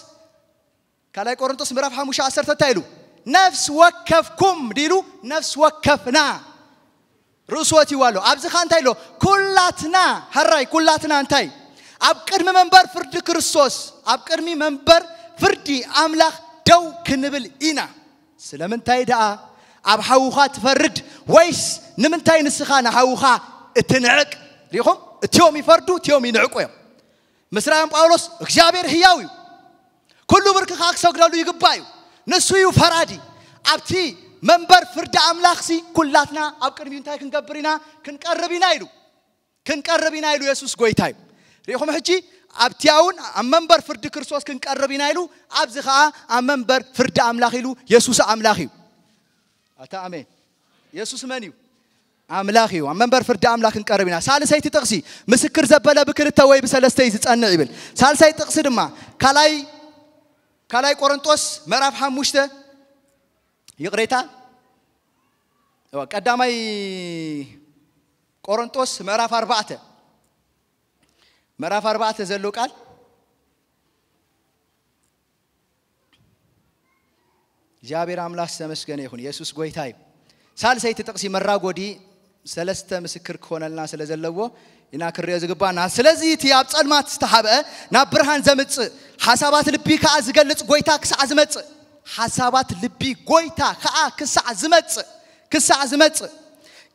كالاي كورنتوس مراف حموش عسرت تايلو نفس وكفكم ديلو نفس وكفنا رسواتي والو أبز خان تايلو كلاتنا هراي كلاتنا انتاي أبكر منبر فرد كرسوس أبكر منبر فردي أملاخ دو كنبل إنا سلام تاي دعا أب حوخا تفرد ويس نمن تاي نسخان حوخا اتنعك ريخم تيوم يفردو تيوم ينعك ويم مسرائم باولوس اكزابير هياوي كل بركة خاك سوق يقبايو نسويو فرادي أبتي መንበር ፍርድ አምላኽ ሲ ኩላትና ኣብ ቅድሚኡ እንታይ ክንገብር ኢና ክንቀርብ ኢና ኢሉ ክንቀርብ ኢና ኢሉ የሱስ ጎይታ እዩ ሪኢኹም ሕጂ ኣብቲያውን ኣብ መንበር ፍርዲ ክርስቶስ ክንቀርብ ኢና ኢሉ ኣብዚ ከዓ ኣብ መንበር ፍርዲ ኣምላኽ ኢሉ የሱስ ኣምላኽ እዩ ኣታ ኣሜን የሱስ መን እዩ ኣምላኽ እዩ ኣብ መንበር ፍርዲ ኣምላኽ ክንቀርብ ኢና ሳልሰይቲ ጥቕሲ ምስክር ዘበለ ብክልተ ወይ ብሰለስተ እዩ ዝፀንዕ ይብል ሳልሳይ ጥቕሲ ድማ ቆሮንጦስ ምዕራፍ ሓሙሽተ ይቅሬታ ቀዳማይ ቆሮንቶስ ምዕራፍ አርባዕተ ምዕራፍ አርባዕተ ዘሎ ቃል እግዚአብሔር አምላክ ዝተመስገነ ይሁን ኢየሱስ ጎይታ እዩ ሳልሰይቲ ጥቕሲ መራጎዲ ሰለስተ ምስክር ክኾነልና ስለ ዘለዎ ኢና ክርኦ ዝግባና ስለዚ እቲ ኣብ ፀልማት ዝተሃብአ ናብ ብርሃን ዘምፅእ ሓሳባት ልቢ ከዓ ዝገልፅ ጎይታ ክሳዕ ዝመፅእ حسابات لبي قويتا خاء كسع زمت كسع زمت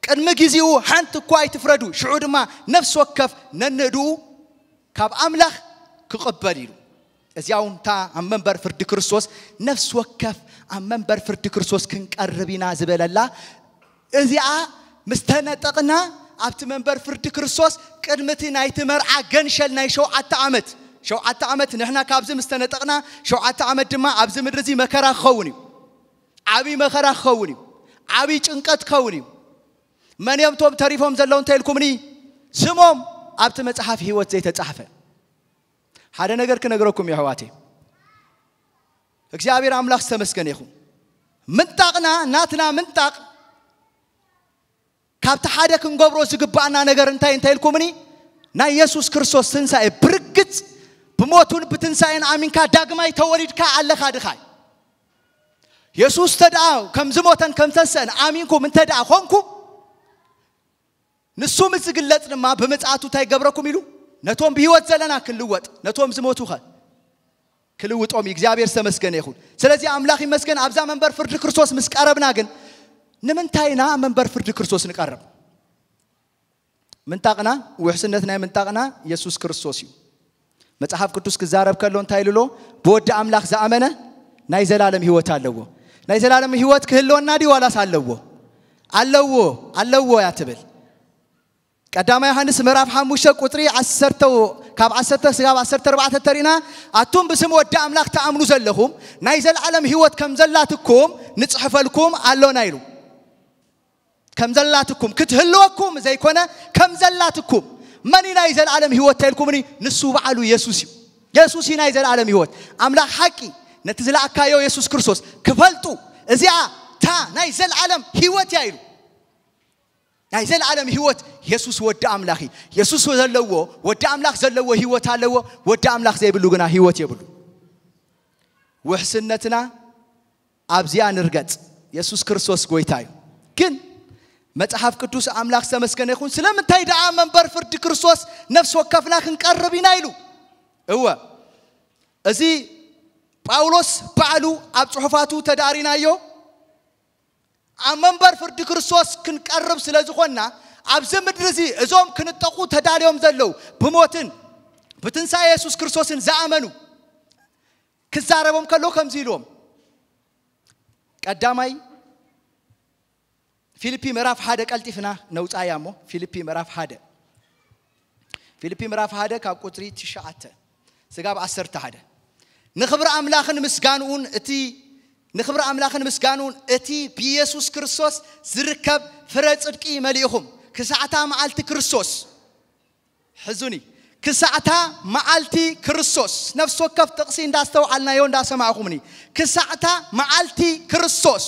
كان مجيزيو حنت كواي تفردو شعور ما نفس وكف نندو كاب أملخ كقبليلو أزياون تا عم منبر فرد كرسوس نفس وكف عم منبر فرد كرسوس كنك قربينا زبل الله أزيا مستنطقنا أبت منبر فرد كرسوس قدمتي نايت مرعى قنشل نايشو عتا عمت ሸውዓተ ዓመት ንሕና ካብዚ ምስ ተነጠቕና ሸውዓተ ዓመት ድማ ኣብዚ ምድሪ እዚ መከራ ክኸውን እዩ ዓብዪ መከራ ክኸውን እዩ ዓብዪ ጭንቀት ክኸውን እዩ መን እዮም ቶም ተሪፎም ዘለዉ እንተ ኢልኩምኒ ስሞም ኣብቲ መፅሓፍ ሂወት ዘይተፃሕፈ ሓደ ነገር ክነግረኩም እዩ ኣሕዋቴ እግዚኣብሔር ኣምላኽ ዝተመስገነ ይኹም ምንጣቕና ናትና ምንጣቕ ካብቲ ሓደ ክንገብሮ ዝግባአና ነገር እንታይ እንታይ ኢልኩምኒ ናይ ኢየሱስ ክርስቶስ ትንሣኤ ብርግፅ بموتون بتنسائن آمين كا داغماي توليد كا الله خادخاي يسوس تدعو كم زموتن كم تنسن آمينكم من تدعو خونكم نسوم الزقلتنا ما بمتعاتو تاي قبركم يلو نتوم بيوت زلنا كلوت نتوم زموتو خال كلوت أمي እግዚአብሔር ተመስገን ይሁን ስለዚህ አምላክ ይመስገን አብዛ መንበር ፍርድ ክርስቶስ ምስቀረብና ግን ንምንታይና መንበር ፍርድ ክርስቶስ ንቀርብ ምንጣቅና ውሕስነት ናይ ምንጣቅና ኢየሱስ ክርስቶስ እዩ መጽሐፍ ቅዱስ ክዛረብ ከሎ እንታይ ልሎ በወደ አምላኽ ዝኣመነ ናይ ዘላለም ህይወት ኣለዎ ናይ ዘላለም ህይወት ክህልወና ድዩ ዋላስ ኣለዎ ኣለዎ ኣለዎ እያ ትብል ቀዳማይ ዮሐንስ ምዕራፍ 5 ቁጥሪ 10 ካብ 10 ስጋብ 14 ተሪእና ኣቱም ብስም ወዲ ኣምላኽ ተኣምኑ ዘለኹም ናይ ዘለዓለም ህይወት ከም ዘላትኩም ንፅሕፈልኩም ኣሎና ኢሉ ከም ዘላትኩም ክትህልወኩም ዘይኮነ ከም ዘላትኩም من هنا إذا العالم هو تلكمني نسو بعلو يسوسي يسوسي هنا إذا العالم هو أملا حكي نتزلع كايو يسوس كرسوس كفلتو إذا تا نايز العالم هو تيرو نايز العالم هو يسوس ود أملاخي يسوس ود اللو ود أملاخ زلو هو تالو ود أملاخ زي بلوغنا هو تيبلو وحسنتنا أبزيان رجت يسوس كرسوس قوي تايو كن متحف كدوس أملاخ سمسكن يخون سلام تايد عامن برفر دي كرسوس نفس وقفنا خن قربي نايلو هو أزي باولوس بعلو عبد صحفاتو تداري نايو عامن برفر دي كرسوس كن قرب سلازخونا عبد زمد رزي ازوم كن التقو تداري زلو بموتن بتنسى يسوس كرسوس إن زامنو كزاربهم كلو كمزيلوهم قدامي ፊልፒ ምዕራፍ ሓደ ቀልጢፍና ነውፃ ያሞ ፊልፒ ምዕራፍ ሓደ ፊልፒ ምዕራፍ ሓደ ካብ ቁፅሪ ትሽዓተ ስጋብ ዓሰርተ ሓደ ንኽብሪ ኣምላኽን ምስጋንኡን እቲ ንኽብሪ ኣምላኽን ምስጋንኡን እቲ ብኢየሱስ ክርስቶስ ዝርከብ ፍረ ጽድቂ መሊእኹም ክሳዕታ መዓልቲ ክርስቶስ ሕዙኒ ክሳዕታ መዓልቲ ክርስቶስ ነፍሲ ወከፍ ጥቕሲ እንዳስተውዓልናዮ እንዳሰማዕኹምኒ ክሳዕታ መዓልቲ ክርስቶስ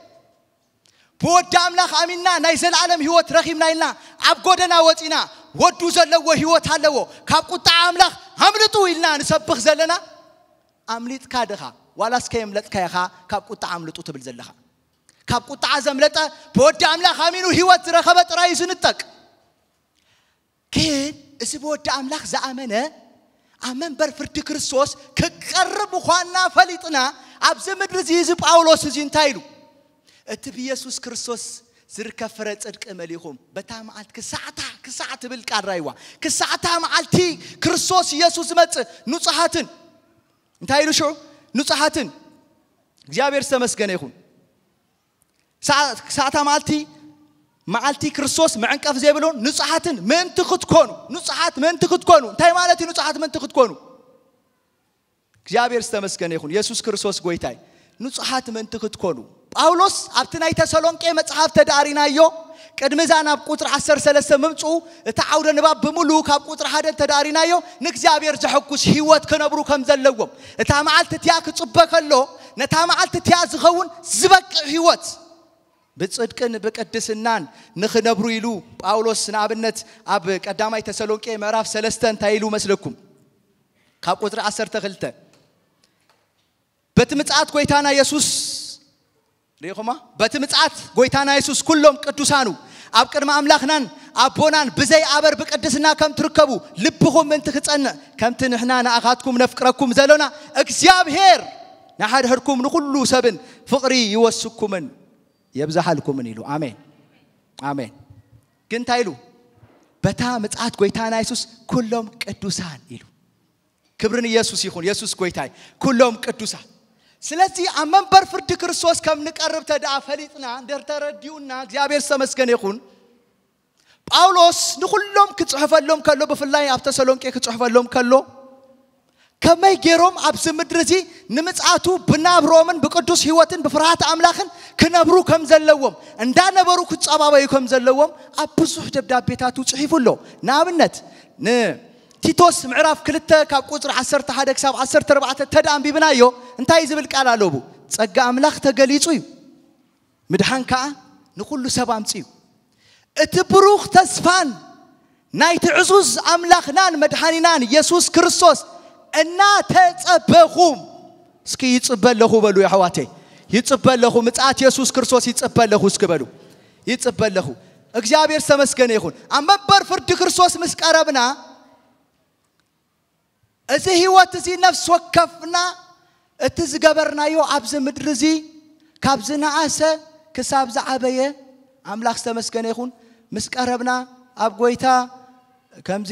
بود አምላኽ አሚንና ናይ ዘለዓለም ህይወት ረኺብና ኢልና ኣብ ጎደና ወፂና ወዱ ዘለዎ ህይወት ኣለዎ ካብ ቁጣ ኣምላኽ ኣምልጡ ኢልና ንሰብኽ ዘለና ኣምሊጥካ ድኻ ዋላስ ከየምለጥካ ኢኻ ካብ ቁጣ ኣምልጡ ትብል ዘለኻ ካብ ቁጣዓ ዘምለጠ ብወዲ ኣምላኽ ኣሚኑ ህይወት ዝረኸበ ጥራይ እዩ ዝንጠቅ ግን እዚ ብወዲ ኣምላኽ ዝኣመነ ኣብ መንበር ፍርዲ ክርስቶስ ክቀርብ እኳና ፈሊጥና ኣብዚ ምድሪ እዚ እዚ ጳውሎስ እዚ እንታይ ኢሉ እቲ ብኢየሱስ ክርስቶስ ዝርከፈረ ፅድቂ መሊኹም በታ መዓልቲ ክሳዕታ ክሳዕ ትብል ቃራ ይዋ ክሳዕታ መዓልቲ ክርስቶስ ኢየሱስ ዝመፅእ ንፁሃትን እንታይ ኢሉ ሽዑ ንፁሃትን እግዚኣብሔር ዝተመስገነ ይኹን ክሳዕታ መዓልቲ መዓልቲ ክርስቶስ ምዕንቀፍ ዘይብሎ ንፁሓትን ምእንቲ ክትኮኑ ንፁሓት ምእንቲ ክትኮኑ እንታይ ማለት እዩ ንፁሓት ምእንቲ ክትኮኑ እግዚኣብሔር ዝተመስገነ ይኹን ኢየሱስ ክርስቶስ ጎይታይ ንፁሓት ምእንቲ ክትኮኑ ጳውሎስ ኣብቲ ናይ ተሰሎንቄ መፅሓፍ ተዳሪናዮ ቅድሚዛ ናብ ቁጥሪ 13 ምምፁ እቲ ዓውደ ንባብ ብምሉእ ካብ ቁጥሪ ሓደ ተዳሪናዮ ንእግዚኣብሔር ዘሐጉስ ህይወት ክነብሩ ከም ዘለዎም እታ መዓልቲ እትያ ክፅበ ከሎ ነታ መዓልቲ እትያ ዝኸውን ዝበቅዕ ህይወት ብፅድቅን ብቅድስናን ንኽነብሩ ኢሉ ጳውሎስ ንኣብነት ኣብ ቀዳማይ ተሰሎንቄ ምዕራፍ 3 እንታይ ኢሉ መስለኩም ካብ ቁጥሪ 12 በቲ ምፅዓት ጎይታና የሱስ ሪኹማ በቲ ምጽዓት ጎይታና የሱስ ኩሎም ቅዱሳኑ ኣብ ቅድሚ ኣምላኽናን ኣቦናን ብዘይ ኣበር ብቅድስና ከም ትርከቡ ልብኹም ምእንቲ ክጸንዕ ከምቲ ንሕና ንኣኻትኩም ነፍቅረኩም ዘሎና እግዚኣብሔር ንሓድሕድኩም ንኩሉ ሰብን ፍቕሪ ይወስኩምን የብዛሓልኩምን ኢሉ ኣሜን ኣሜን ግን እንታይ ኢሉ በታ ምጽዓት ጎይታና የሱስ ኩሎም ቅዱሳን ኢሉ ክብርን ኢየሱስ ይኹን የሱስ ጎይታይ ኩሎም ቅዱሳን ስለዚህ ኣብ መንበር ፍርዲ ክርስቶስ ከም ንቀርብ ተደኣ ፈሊጥና እንደተረዲኡና እግዚኣብሔር ዝተመስገነ ይኹን ጳውሎስ ንኩሎም ክፅሕፈሎም ከሎ ብፍላይ ኣብ ተሰሎንቄ ክፅሕፈሎም ከሎ ከመይ ገይሮም ኣብዚ ምድሪ እዚ ንምፅኣቱ ብናብሮምን ብቅዱስ ህይወትን ብፍርሃት ኣምላኽን ክነብሩ ከም ዘለዎም እንዳነበሩ ክፀባበዩ ከም ዘለዎም ኣብ ብዙሕ ደብዳቤታቱ ፅሒፉ ኣሎ ንኣብነት تيتوس معراف كلتا كاب قطر عسرت حدك ساب عسرت ربعة تدعم ببنايو أنت عايز بالك على لبو تصقى أملاخ تقليصوي مدحان كا نقول سبع أمسيو اتبروخ تسفان نايت عزوز أملاخ نان أملاخنان نان يسوس كريستوس أنا تتبخوم سكي يتقبل له بلو يا حواتي يتقبل له متعات يسوس كرسوس كريستوس يتقبل له سكبلو يتقبل له እግዚአብሔር اما بار فرد كرسوس مسك ምስቀረብና እዚ ህይወት እዚ ነፍሲ ወከፍና እቲ ዝገበርናዮ ኣብዚ ምድሪ እዚ ካብ ዝነኣሰ ክሳብ ዝዓበየ ኣምላኽ ዝተመስገነ ይኹን ምስ ቀረብና ኣብ ጎይታ ከምዚ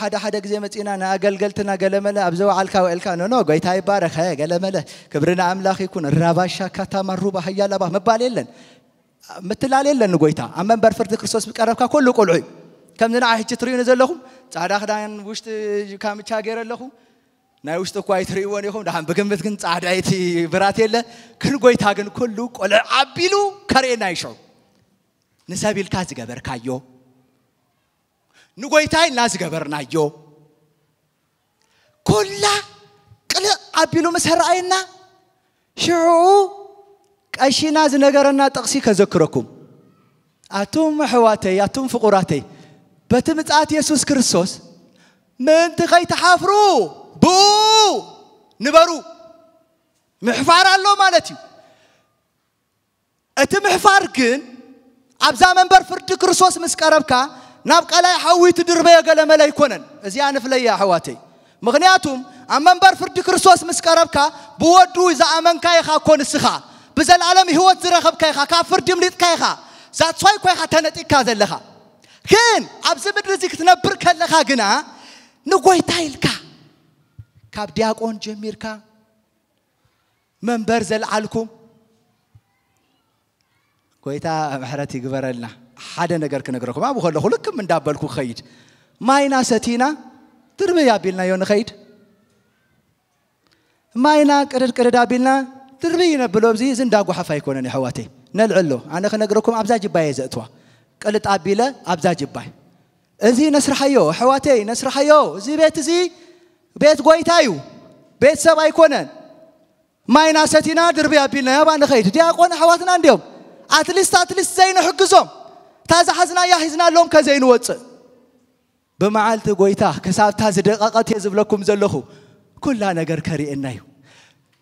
ሓደ ሓደ ግዜ መፂና ንኣገልገልትና ገለመለ ኣብ ዘባዓልካ ውዕልካ ኖኖ ጎይታ ይባረኸ ገለመለ ክብሪ ንኣምላኽ ይኩን ራባሻ ካታማ ሩባ ሃያላባ ምባል የለን ምትላል የለን ንጎይታ ኣብ መንበር ፍርዲ ክርስቶስ ብቀረብካ ኩሉ ቁልዑ እዩ ከምዚ ንዓ ሕጂ ትርእዩኒ ዘለኹም ጻዳ ክዳን ውሽጥ ካምቻ ገይረለኹ ናይ ውሽጢ እኳ ኣይትርእይዎን ኢኹም ድሓን ብግምት ግን ፃዕዳይቲ ብራት የለ ክን ጎይታ ግን ኩሉ ቆልዕ ኣቢሉ ከርእየና ይሽዑ ንሰብ ኢልካ ዝገበርካዮ ንጎይታ ኢልና ዝገበርናዮ ኩላ ቅልዕ ኣቢሉ ምስ ረኣየና ሽዑ ቀሺና ዝነገረና ጠቕሲ ከዘክረኩም ኣቱም ኣሕዋተይ ኣቱም ፍቁራተይ بتمتعات يسوس كرسوس من تخي تحافرو بو نبرو محفار الله مالتي أتم محفار كن عبزا من برفرت كرسوس مسكربكا نبقى لا يحوي تدربيا قال ما لا يكونن زيان فلي يا حواتي مغنياتهم أما من برفرت كرسوس مسكربكا بودو إذا أمن كاي خاكون السخا بزل العالم هو تزرخ بكاي خا كافر تمليت كاي خا زات سوي كاي خا تنتي كازل لها ግን ኣብዚ ምድሪ እዚ ክትነብር ከለካ ግና ንጎይታ ኢልካ ካብ ዲያቆን ጀሚርካ መንበር ዘለዓልኩም ጎይታ ምሕረት ይግበረልና ሓደ ነገር ክነግረኩም ኣብ ከለኹ ልክም እንዳበልኩ ክኸይድ ማይና ሰቲና ትርብ ኣቢልናዮ ንኸይድ ማይና ቅድድ ቅድድ ኣቢልና ትርብይ ይነብሎ እዚ እዚ እንዳጓሓፍ ኣይኮነን ኣሕዋተይ ነልዕሎ ኣነ ክነግረኩም ኣብዛ ጅባየ ዘእትዋ ቅልጥ ኣቢለ ኣብዛ ጅባይ እዚ ነስርሐዮ ኣሕዋተይ ነስርሐዮ እዚ ቤት እዚ ቤት ጎይታ እዩ ቤተሰብ ኣይኮነን ማይና ሰቲና ድርቢ ኣቢልና ያባ ንኸይድ ዲያቆን ኣሕዋትና እንዲዮም ኣትሊስት ኣትሊስት ዘይንሕግዞም እታ ዝሓዝናያ ሒዝናሎም ከዘይንወፅእ ብመዓልቲ ጎይታ ክሳብታ ዝደቐቐት እየ ዝብለኩም ዘለኹ ኩላ ነገር ከርእየና እዩ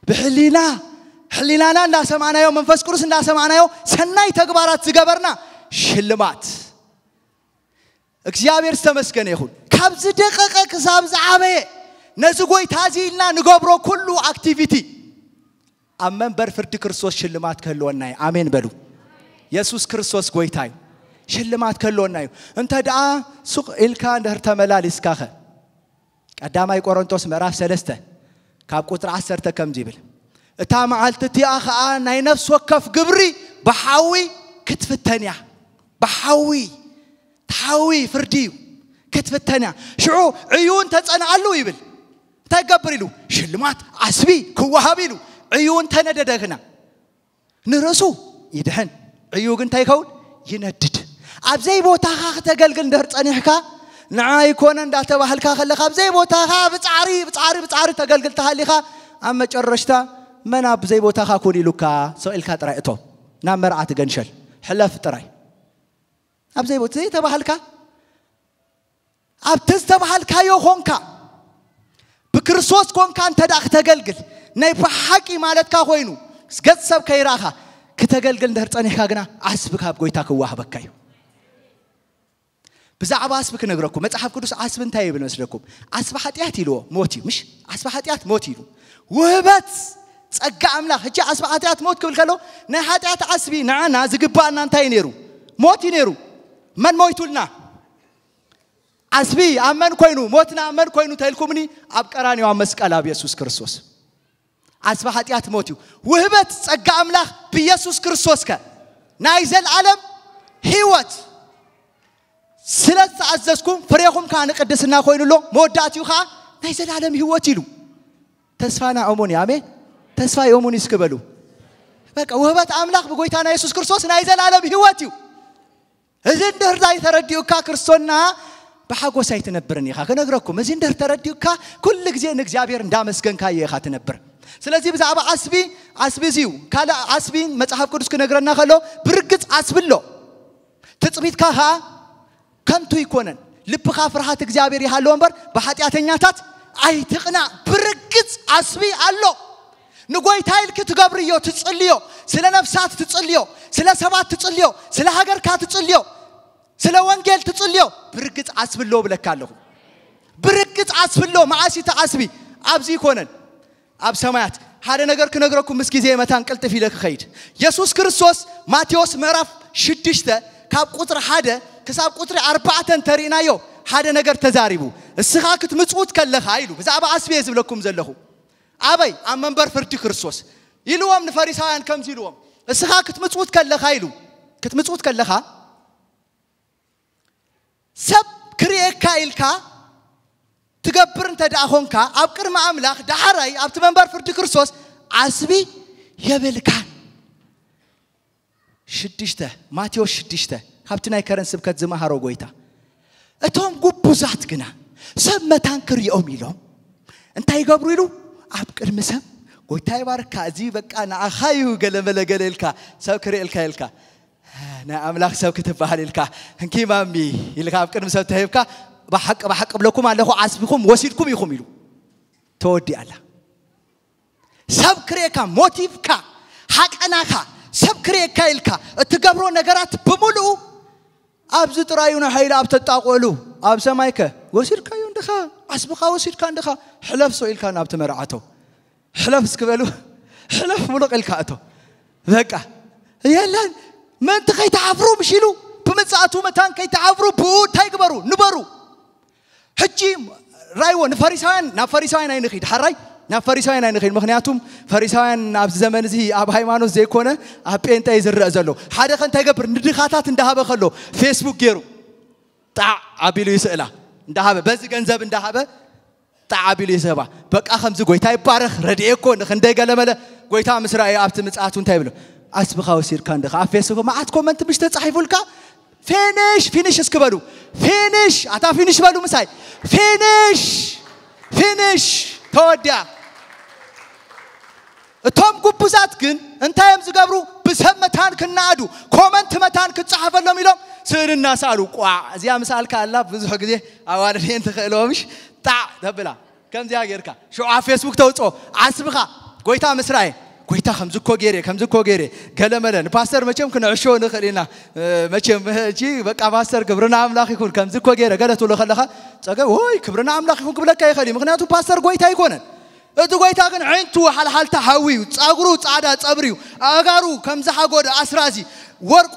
ብሕሊና ሕሊናና እንዳሰማዕናዮ መንፈስ ቅዱስ እንዳሰማዕናዮ ሰናይ ተግባራት ዝገበርና ሽልማት እግዚአብሔር ዝተመስገነ ይኹን ካብዚ ደቀቀ ክሳብ ዝዓበየ ነዚ ጎይታ እዚ ኢልና ንገብሮ ኩሉ ኣክቲቪቲ ኣብ መንበር ፍርዲ ክርስቶስ ሽልማት ክህልወና እዩ ኣሜን በሉ የሱስ ክርስቶስ ጎይታ እዩ ሽልማት ክህልወና እዩ እንተ ደኣ ሱቕ ኢልካ እንድሕር ተመላሊስካ ኸ ቀዳማይ ቆሮንቶስ ምዕራፍ ሰለስተ ካብ ቁጥሪ ዓሰርተ ከምዚ ይብል እታ መዓልቲ እቲኣ ከዓ ናይ ነፍሲ ወከፍ ግብሪ ብሓዊ ክትፍተን እያ بحوي تحوي فرديو كتفتنا شعو عيون تتصنعلو يبل تقبرلو شلمات عسبي كوهابيلو عيون تنددغنا نرسو يدهن عيو كن تايكون يندد ابزي بوتا خا تغلغل دهر صنيحكا نعاي كون اندا تبهلكا خلخ ابزي بوتا خا بصاري بصاري بصاري تغلغل تهاليخا اما چرشتا من ابزي بوتا خا كون يلوكا سو الكا طرايتو نا مرعات غنشل حلف طراي ኣብ ዘይቦት ዘይተባሃልካ ኣብቲ ዝተባሃልካዮ ኮንካ ብክርስቶስ ኮንካ እንተዳ ክተገልግል ናይ ብሓቂ ማለትካ ኮይኑ ገፅ ሰብ ከይረኣኻ ክተገልግል እንድሕር ፀኒሕካ ግና ዓስቢ ካብ ጎይታ ክዋህበካ እዩ ብዛዕባ ዓስቢ ክነግረኩም መፅሓፍ ቅዱስ ዓስቢ እንታይ ይብል መስለኩም ዓስቢ ሓጢኣት ኢልዎ ሞት እዩ ምሽ ዓስቢ ሓጢኣት ሞት ኢሉ ውህበት ፀጋ ኣምላኽ እቺ ዓስቢ ሓጢኣት ሞት ክብል ከሎ ናይ ሓጢኣት ዓስቢ ንዓና ዝግባአና እንታይ ነይሩ ሞት እዩ ነይሩ من مويتولنا عسبي أمن كوينو موتنا أمن كوينو تلكمني أبكراني وامسك على يسوع كرسوس عسب حتيات موتيو وهبت سجع أملاخ بيسوع كرسوس كا نايزل العالم هيوت سلسة عززكم فريقكم كان قدسنا كوينو لو موداتيو خا نايزل العالم هيوت يلو تسفانا أموني آمين تسفا يوموني سكبلو بقى وهبت أملاخ بقويتانا يسوع كرسوس نايزل العالم هيوتيو እዚ እንድሕር ዳይ ተረዲኡካ ክርስቶና ብሓጎሳ ይትነብርን ኢኻ ክነግረኩም እዚ እንድሕር ተረዲኡካ ኩሉ ግዜ ንእግዚኣብሔር እንዳመስገንካ እየ ኢኻ ትነብር ስለዚ ብዛዕባ ዓስቢ ዓስቢ እዚዩ ካልእ ዓስቢ መፅሓፍ ቅዱስ ክነግረና ከሎ ብርግፅ ዓስቢ ኣሎ ትፅቢትካ ከዓ ከንቱ ይኮነን ልብኻ ፍርሃት እግዚኣብሔር ይሃለዎ እምበር ብኃጢአተኛታት ኣይትቕናዕ ብርግፅ ዓስቢ ኣሎ ንጎይታይል ክትገብርዮ ትፅልዮ ስለ ነፍሳት ትፅልዮ ስለ ሰባት ትፅልዮ ስለ ሃገርካ ትፅልዮ ስለ ወንጌል ትጽልዮ ብርግጽ አስብሎ ብለካ ኣለኹ ብርግጽ አስብሎ መዓሲ ተዓስቢ ኣብዚ ይኮነን ኣብ ሰማያት ሓደ ነገር ክነግረኩም ምስ ግዜ መታን ቅልጥፍ ኢለ ክኸይድ የሱስ ክርስቶስ ማቴዎስ ምዕራፍ ሽድሽተ ካብ ቁፅሪ ሓደ ክሳብ ቁፅሪ ኣርባዕተን ተርእናዮ ሓደ ነገር ተዛሪቡ እስኻ ክትምፅውት ከለኻ ኢሉ ብዛዕባ ኣስብየ ዝብለኩም ዘለኹ ኣበይ ኣብ መንበር ፍርዲ ክርስቶስ ኢልዎም ንፈሪሳውያን ከምዚ ኢልዎም እስኻ ክትምፅውት ከለኻ ኢሉ ክትምፅውት ከለኻ ሰብ ክርኤካ ኢልካ ትገብር እንተ ደኣ ኾንካ ኣብ ቅድሚ ኣምላኽ ዳሓራይ ኣብቲ መንበር ፍርዲ ክርስቶስ ዓስቢ የብልካን ሽድሽተ ማቴዎስ ሽድሽተ ካብቲ ናይ ከረን ስብከት ዝመሃሮ ጎይታ እቶም ጉቡዛት ግና ሰብ መታን ክርኦም ኢሎም እንታይ ይገብሩ ኢሉ ኣብ ቅድሚ ሰብ ጎይታ ይባርካ እዚ በቃ ንዓኻ እዩ ኢልካ ሰብ ክርኤልካ ኢልካ ንኣምላኽ ሰብ ክትበሃል ኢልካ ህንኪ ማሚ ኢልካ ኣብ ቅድሚ ሰብ ተሂብካ ብሓቂ ብሓቂ ብለኩም ኣለኹ ዓስቢኩም ወሲድኩም ኢኹም ኢሉ ተወዲእ ኣላ ሰብ ክርኤካ ሞቲቭካ ሓቀናኻ ሰብ ክርኤካ ኢልካ እትገብሮ ነገራት ብምሉኡ ኣብዚ ጥራዩ ሓይሊ ኣብ ተጣቆሉ ኣብ ሰማይ ከ ወሲድካዮ እንድኻ ዓስብኻ ወሲድካ እንድኻ ሕለፍ ሰው ኢልካ ናብቲ መርዓቶ ሕለፍ እስክበሉ ሕለፍ ሙሉቕ ኢልካ እቶ በቃ የለን ምእንቲ ከይተሓፍሩ ብሽሉ ብመፅኣቱ መታን ከይተሓፍሩ ብኡ እንታይ ግበሩ ንበሩ ሕጂ ራይዎ ንፈሪሳውያን ናብ ፈሪሳውያን ኣይንኽድ ሓራይ ናብ ፈሪሳውያን ኣይንኽድ ምክንያቱም ፈሪሳውያን ኣብዚ ዘመን እዚ ኣብ ሃይማኖት ዘይኮነ ኣብ ጴንጠ እዩ ዝረአ ዘሎ ሓደ ኸ እንታይ ገብር ንድኻታት እንዳሃበ ከሎ ፌስቡክ ገይሩ ጣዕ ኣቢሉ ይስእላ እንዳሃበ በዚ ገንዘብ እንዳሃበ ጣዕ ኣቢሉ ይስህባ በቃ ከምዚ ጎይታ ይባረኽ ረድኤኮ ንክንደይ ገለመለ ጎይታ ምስ ረኣዩ ኣብቲ ምፅኣቱ እንታይ ይብሎ ኣስብኻ ወሲድካ እንድኻ ኣብ ፌስቡክ መዓት ኮመንት ምሽ ተፃሒፉልካ ፊኒሽ ፊኒሽ እስክበሉ ፊኒሽ ኣታ ፊኒሽ በሉ ምሳይ ፊኒሽ ፊኒሽ ተወዲያ እቶም ጉቡዛት ግን እንታይ እዮም ዝገብሩ ብሰብ መታን ክናኣዱ ኮመንት መታን ክፀሓፈሎም ኢሎም ስእሊ እናሳእሉ ቋዕ እዚኣ ምስኣልካ ኣላ ብዙሕ ግዜ ኣዋልድን ትኽእልዎምሽ ጣዕ ተብላ ከምዚኣ ጌርካ ሽዑ ፌስቡክ ተውፅኦ ዓስብኻ ጎይታ ምስራየ ጎይታ ከምዝ እኮ ጌሬ ከምዝ እኮ ጌሬ ገለመለን ፓስተር መቼም ክንዕሾ ንኽእል ኢና መቼም እጂ በቃ ፓስተር ክብርና ኣምላኽ ይኹን ከምዝ እኮ ጌረ ገለ ትብሎ ከለኻ ፀገብ ወይ ክብርና ኣምላኽ ይኹን ክብለካ ይኽእል እዩ ምክንያቱ ፓስተር ጎይታ ኣይኮነን እቲ ጎይታ ግን ዕንቱ ሓልሓልታ ሃዊ እዩ ፀጉሩ ፃዕዳ ፀብሪ እዩ ኣእጋሩ ከምዚ ሓጎደ ኣስራዚ ወርቁ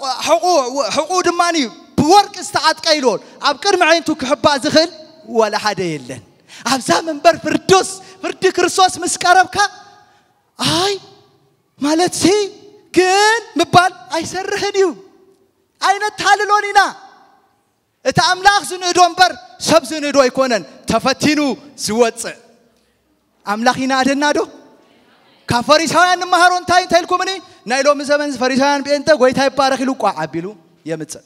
ሕቁ ድማ እዩ ብወርቂ ዝተዓጥቀ ኢልዎን ኣብ ቅድሚ ዓይነቱ ክሕባእ ዝኽእል ወላ ሓደ የለን ኣብዛ መንበር ፍርዶስ ፍርዲ ክርስቶስ ምስ ቀረብካ ኣይ ማለት ሲ ግን ምባል ኣይሰርሕን እዩ ዓይነት ታልሎን ኢና እቲ ኣምላኽ ዝንእዶ እምበር ሰብ ዝንእዶ ኣይኮነን ተፈቲኑ ዝወፅእ ኣምላኽ ኢና ኣደና ዶ ካብ ፈሪሳውያን ንመሃሮ እንታይ እንታይ ኢልኩምኒ ናይ ሎሚ ዘመን ፈሪሳውያን ብኤንተ ጎይታ ይባረኽ ኢሉ እኳ ዓቢሉ የምፅእ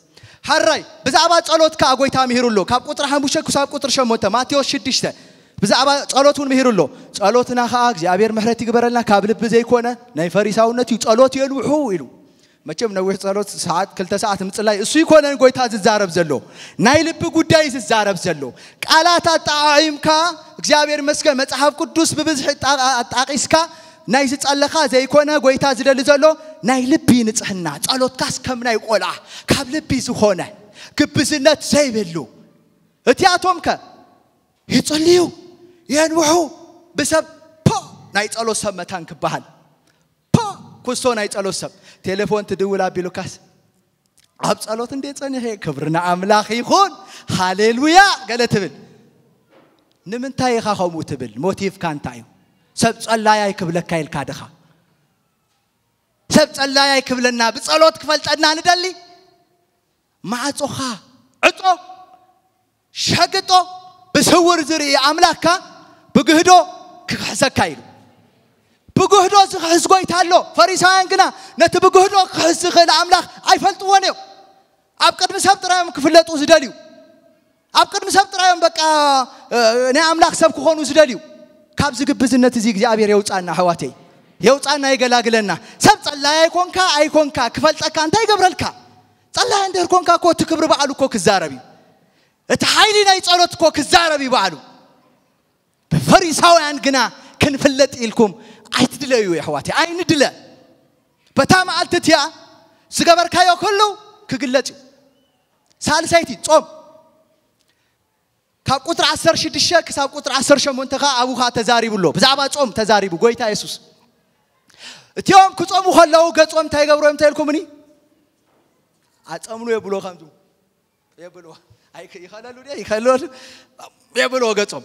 ሃራይ ብዛዕባ ጸሎት ከዓ ጎይታ ምሂሩሎ ካብ ቁጥሪ ሓሙሽተ ክሳብ ቁጥሪ ሸሞንተ ማቴዎስ 6 ብዛዕባ ጸሎት እውን ምሂሩ ኣሎ ጸሎትና ከዓ እግዚኣብሔር ምሕረት ይግበረልና ካብ ልቢ ዘይኮነ ናይ ፈሪሳውነት እዩ ጸሎት የልውሑ ኢሉ መቸም ነዊሕ ጸሎት ሰዓት ክልተ ሰዓት ምፅላይ እሱ ይኮነን ጎይታ ዝዛረብ ዘሎ ናይ ልቢ ጉዳይ ዝዛረብ ዘሎ ቃላት ኣጠዓዒምካ እግዚኣብሔር መስከ መፅሓፍ ቅዱስ ብብዝሒ ኣጣቂስካ ናይ ዝጸለኻ ዘይኮነ ጎይታ ዝደሊ ዘሎ ናይ ልቢ ንጽሕና ጸሎትካ ስከም ናይ ቆልዓ ካብ ልቢ ዝኾነ ግብዝነት ዘይብሉ እቲ ኣቶም ከ ይጽልዩ የንውሑ ብሰብ ፖ ናይ ጸሎት ሰብ መታን ክበሃል ፖ ኩሶ ናይ ጸሎት ሰብ ቴሌፎን ትድውል ኣቢሉካስ ኣብ ጸሎት እንዴ ጸኒሐ ክብርና ኣምላኽ ይኹን ሃሌሉያ ገለ ትብል ንምንታይ ኢኻ ከምኡ ትብል ሞቲቭካ እንታይ እዩ ሰብ ጸላያይ ክብለካ ኢልካ ድኻ ሰብ ጸላያይ ክብለና ብጸሎት ክፈልጠና ንደሊ ማዕጾኻ ዕጦ ሸግጦ ብስውር ዝርኢ ኣምላኽካ ብግህዶ ክክሕሰካ ኢሉ ብግህዶ ዝክሕዝ ጎይታ ኣሎ ፈሪሳውያን ግና ነቲ ብግህዶ ክክሕዝ ዝኽእል ኣምላኽ ኣይፈልጥዎን እዮም ኣብ ቅድሚ ሰብ ጥራዮም ክፍለጡ ዝደልዩ ኣብ ቅድሚ ሰብ ጥራዮም በቃ ናይ ኣምላኽ ሰብ ክኾኑ ዝደልዩ ካብ ዝግብዝነት እዚ እግዚኣብሔር የውፃና ኣሕዋተይ የውፃና ይገላግለና ሰብ ፀላያ ኣይኮንካ ኣይኮንካ ክፈልጠካ እንታይ ይገብረልካ ፀላያ እንድሕር ኮንካ እኮ እቲ ክብሪ በዓሉ እኮ ክዛረብ እዩ እቲ ሓይሊ ናይ ፀሎት እኮ ክዛረብ እዩ በዓሉ بفريساوያን ግና ክንፍለጥ ኢልኩም ኣይትድለዩ ኣሕዋት ኣይንድለ በታ መዓልቲ እትያ ዝገበርካዮ ከሉ ክግለጽ እዩ ሳልሳይቲ ጾም ካብ ቁጥሪ 16 ክሳብ ቁጥሪ 18 ከዓ ኣብኡ ተዛሪቡሎ ብዛዕባ ጾም ተዛሪቡ ጎይታ የሱስ እቲኦም ክጾሙ ከለዉ ገጾም እንታይ ገብሮ እንታይ ኢልኩምኒ ኣፀምሉ የብሎ ከምዚ የብልዎ ይኸለሉ የብልዎ ገጾም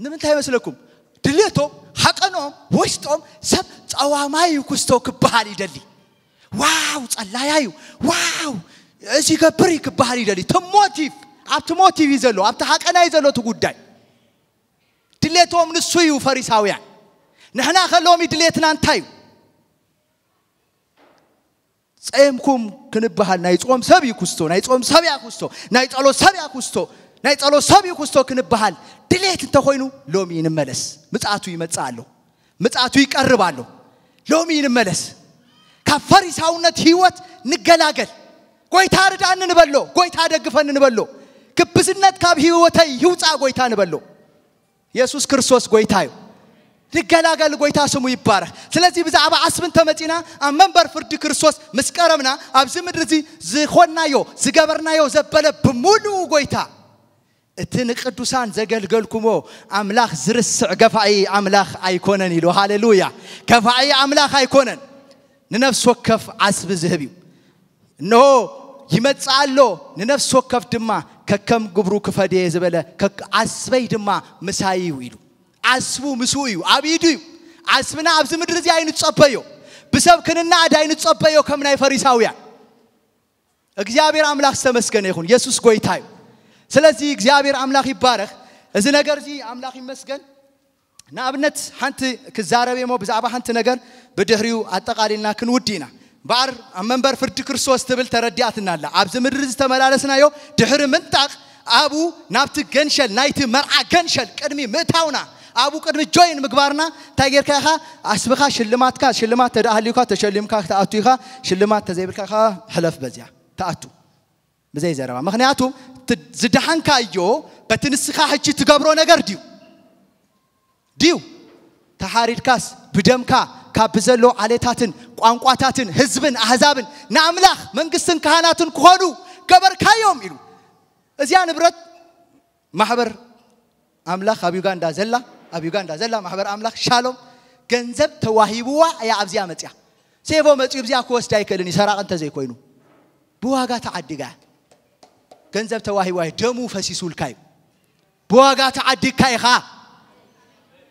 ንምንታይ ይመስለኩም ድሌቶም ሓቀኖም ወሽጦም ሰብ ፀዋማይ ኩስተው ክበሃል ይደሊ ዋው ጸላያዩ ዋው እዚ ገብር ክበሃል ይደሊ ቲሞቲቭ ኣብቲ ሞቲቭ እዩ ዘሎ ኣብቲ ሓቀና እዩ ዘሎ እቲ ጉዳይ ድሌቶም ንሱ እዩ ፈሪሳውያን ንሕና ከሎሚ ድሌትና እንታይ እዩ ፀምኩም ክንበሃል ናይ ጾም ሰብ እዩ ክስቶ ናይ ጾም ሰብ ክስቶ ናይ ጸሎት ሰብ ክስቶ ናይ ጸሎት ሰብዩ ክርስቶ ክንበሃል ድሌት እንተኮይኑ ሎሚ ንመለስ ምፅኣቱ ይመፅእ ኣሎ ምፅኣቱ ይቀርብ ኣሎ ሎሚ ንመለስ ካብ ፈሪሳውነት ህይወት ንገላገል ጎይታ ርዳእኒ ንበሎ ጎይታ ደግፈኒ ንበሎ ግብዝነት ካብ ህይወተይ ይውፃእ ጎይታ ንበሎ ኢየሱስ ክርስቶስ ጎይታ እዩ ንገላገል ጎይታ ስሙ ይባረክ ስለዚ ብዛዕባ ዓስብን ተመፂና ኣብ መንበር ፍርዲ ክርስቶስ ምስ ቀረምና ኣብዚ ምድሪ እዚ ዝኮናዮ ዝገበርናዮ ዘበለ ብምሉእ ጎይታ እቲ ንቅዱሳን ዘገልገልኩሞ ኣምላኽ ዝርስዕ ገፋኢ ኣምላኽ ኣይኮነን ኢሉ ሃሌሉያ ገፋኢ ኣምላኽ ኣይኮነን ንነፍሲ ወከፍ ዓስቢ ዝህብ እዩ እንሆ ይመፅእ ኣሎ ንነፍሲ ወከፍ ድማ ከከም ግብሩ ክፈድየ ዝበለ ዓስበይ ድማ ምሳይ እዩ ኢሉ ዓስቡ ምስኡ እዩ ኣብ ኢዱ እዩ ዓስብና ኣብዚ ምድሪ እዚ ኣይንፀበዮ ብሰብ ክንና ኣዳ ኣይንፀበዮ ከም ናይ ፈሪሳውያን እግዚኣብሔር ኣምላኽ ዝተመስገነ ይኹን የሱስ ጎይታ እዩ ስለዚ እግዚኣብሔር ኣምላኽ ይባረኽ እዚ ነገር እዚ ኣምላኽ ይመስገን ንኣብነት ሓንቲ ክዛረብ እሞ ብዛዕባ ሓንቲ ነገር ብድሕሪኡ ኣጠቃሊልና ክንውድ ኢና እምበር ኣብ መንበር ፍርዲ ክርስቶስ ትብል ተረዲኣትና ኣላ ኣብዚ ምድሪ ዝተመላለስናዮ ድሕሪ ምንጣቕ ኣብኡ ናብቲ ገንሸል ናይቲ መርዓ ገንሸል ቅድሚ ምእታውና ኣብኡ ቅድሚ ጆይን ምግባርና እንታይ ጌርካ ኢኻ ኣስብኻ ሽልማትካ ሽልማት ተዳሃልዩካ ተሸሊምካ ተኣቱ ኢኻ ሽልማት ተዘይብልካ ኢኻ ሕለፍ በዚያ ተኣቱ ብዘይ ዘረባ ምክንያቱም ዝድሃን ካዮ በትንስኻ ሕጂ ትገብሮ ነገር ድዩ ድዩ ተሓሪድካስ ብደምካ ካብ ብዘሎ ዓሌታትን ቋንቋታትን ህዝብን ኣሕዛብን ንኣምላኽ መንግስትን ካህናትን ክኾኑ ገበርካዮም ኢሉ እዚኣ ንብረት ማሕበር ኣምላኽ ኣብ ዩጋንዳ ዘላ ኣብ ዩጋንዳ ዘላ ማሕበር ኣምላኽ ሻሎም ገንዘብ ተዋሂብዋ እያ ኣብዚኣ መፅያ ሴቦ መፅኡ ብዚኣ ክወስድ ኣይክእልን እዩ ሰራቕ እንተዘይኮይኑ ብዋጋ ተዓዲጋ እያ ገንዘብ ተዋሂዋይ ደሙ ፈሲሱልካዩ ብዋጋ ተዓዲግካ ኢኻ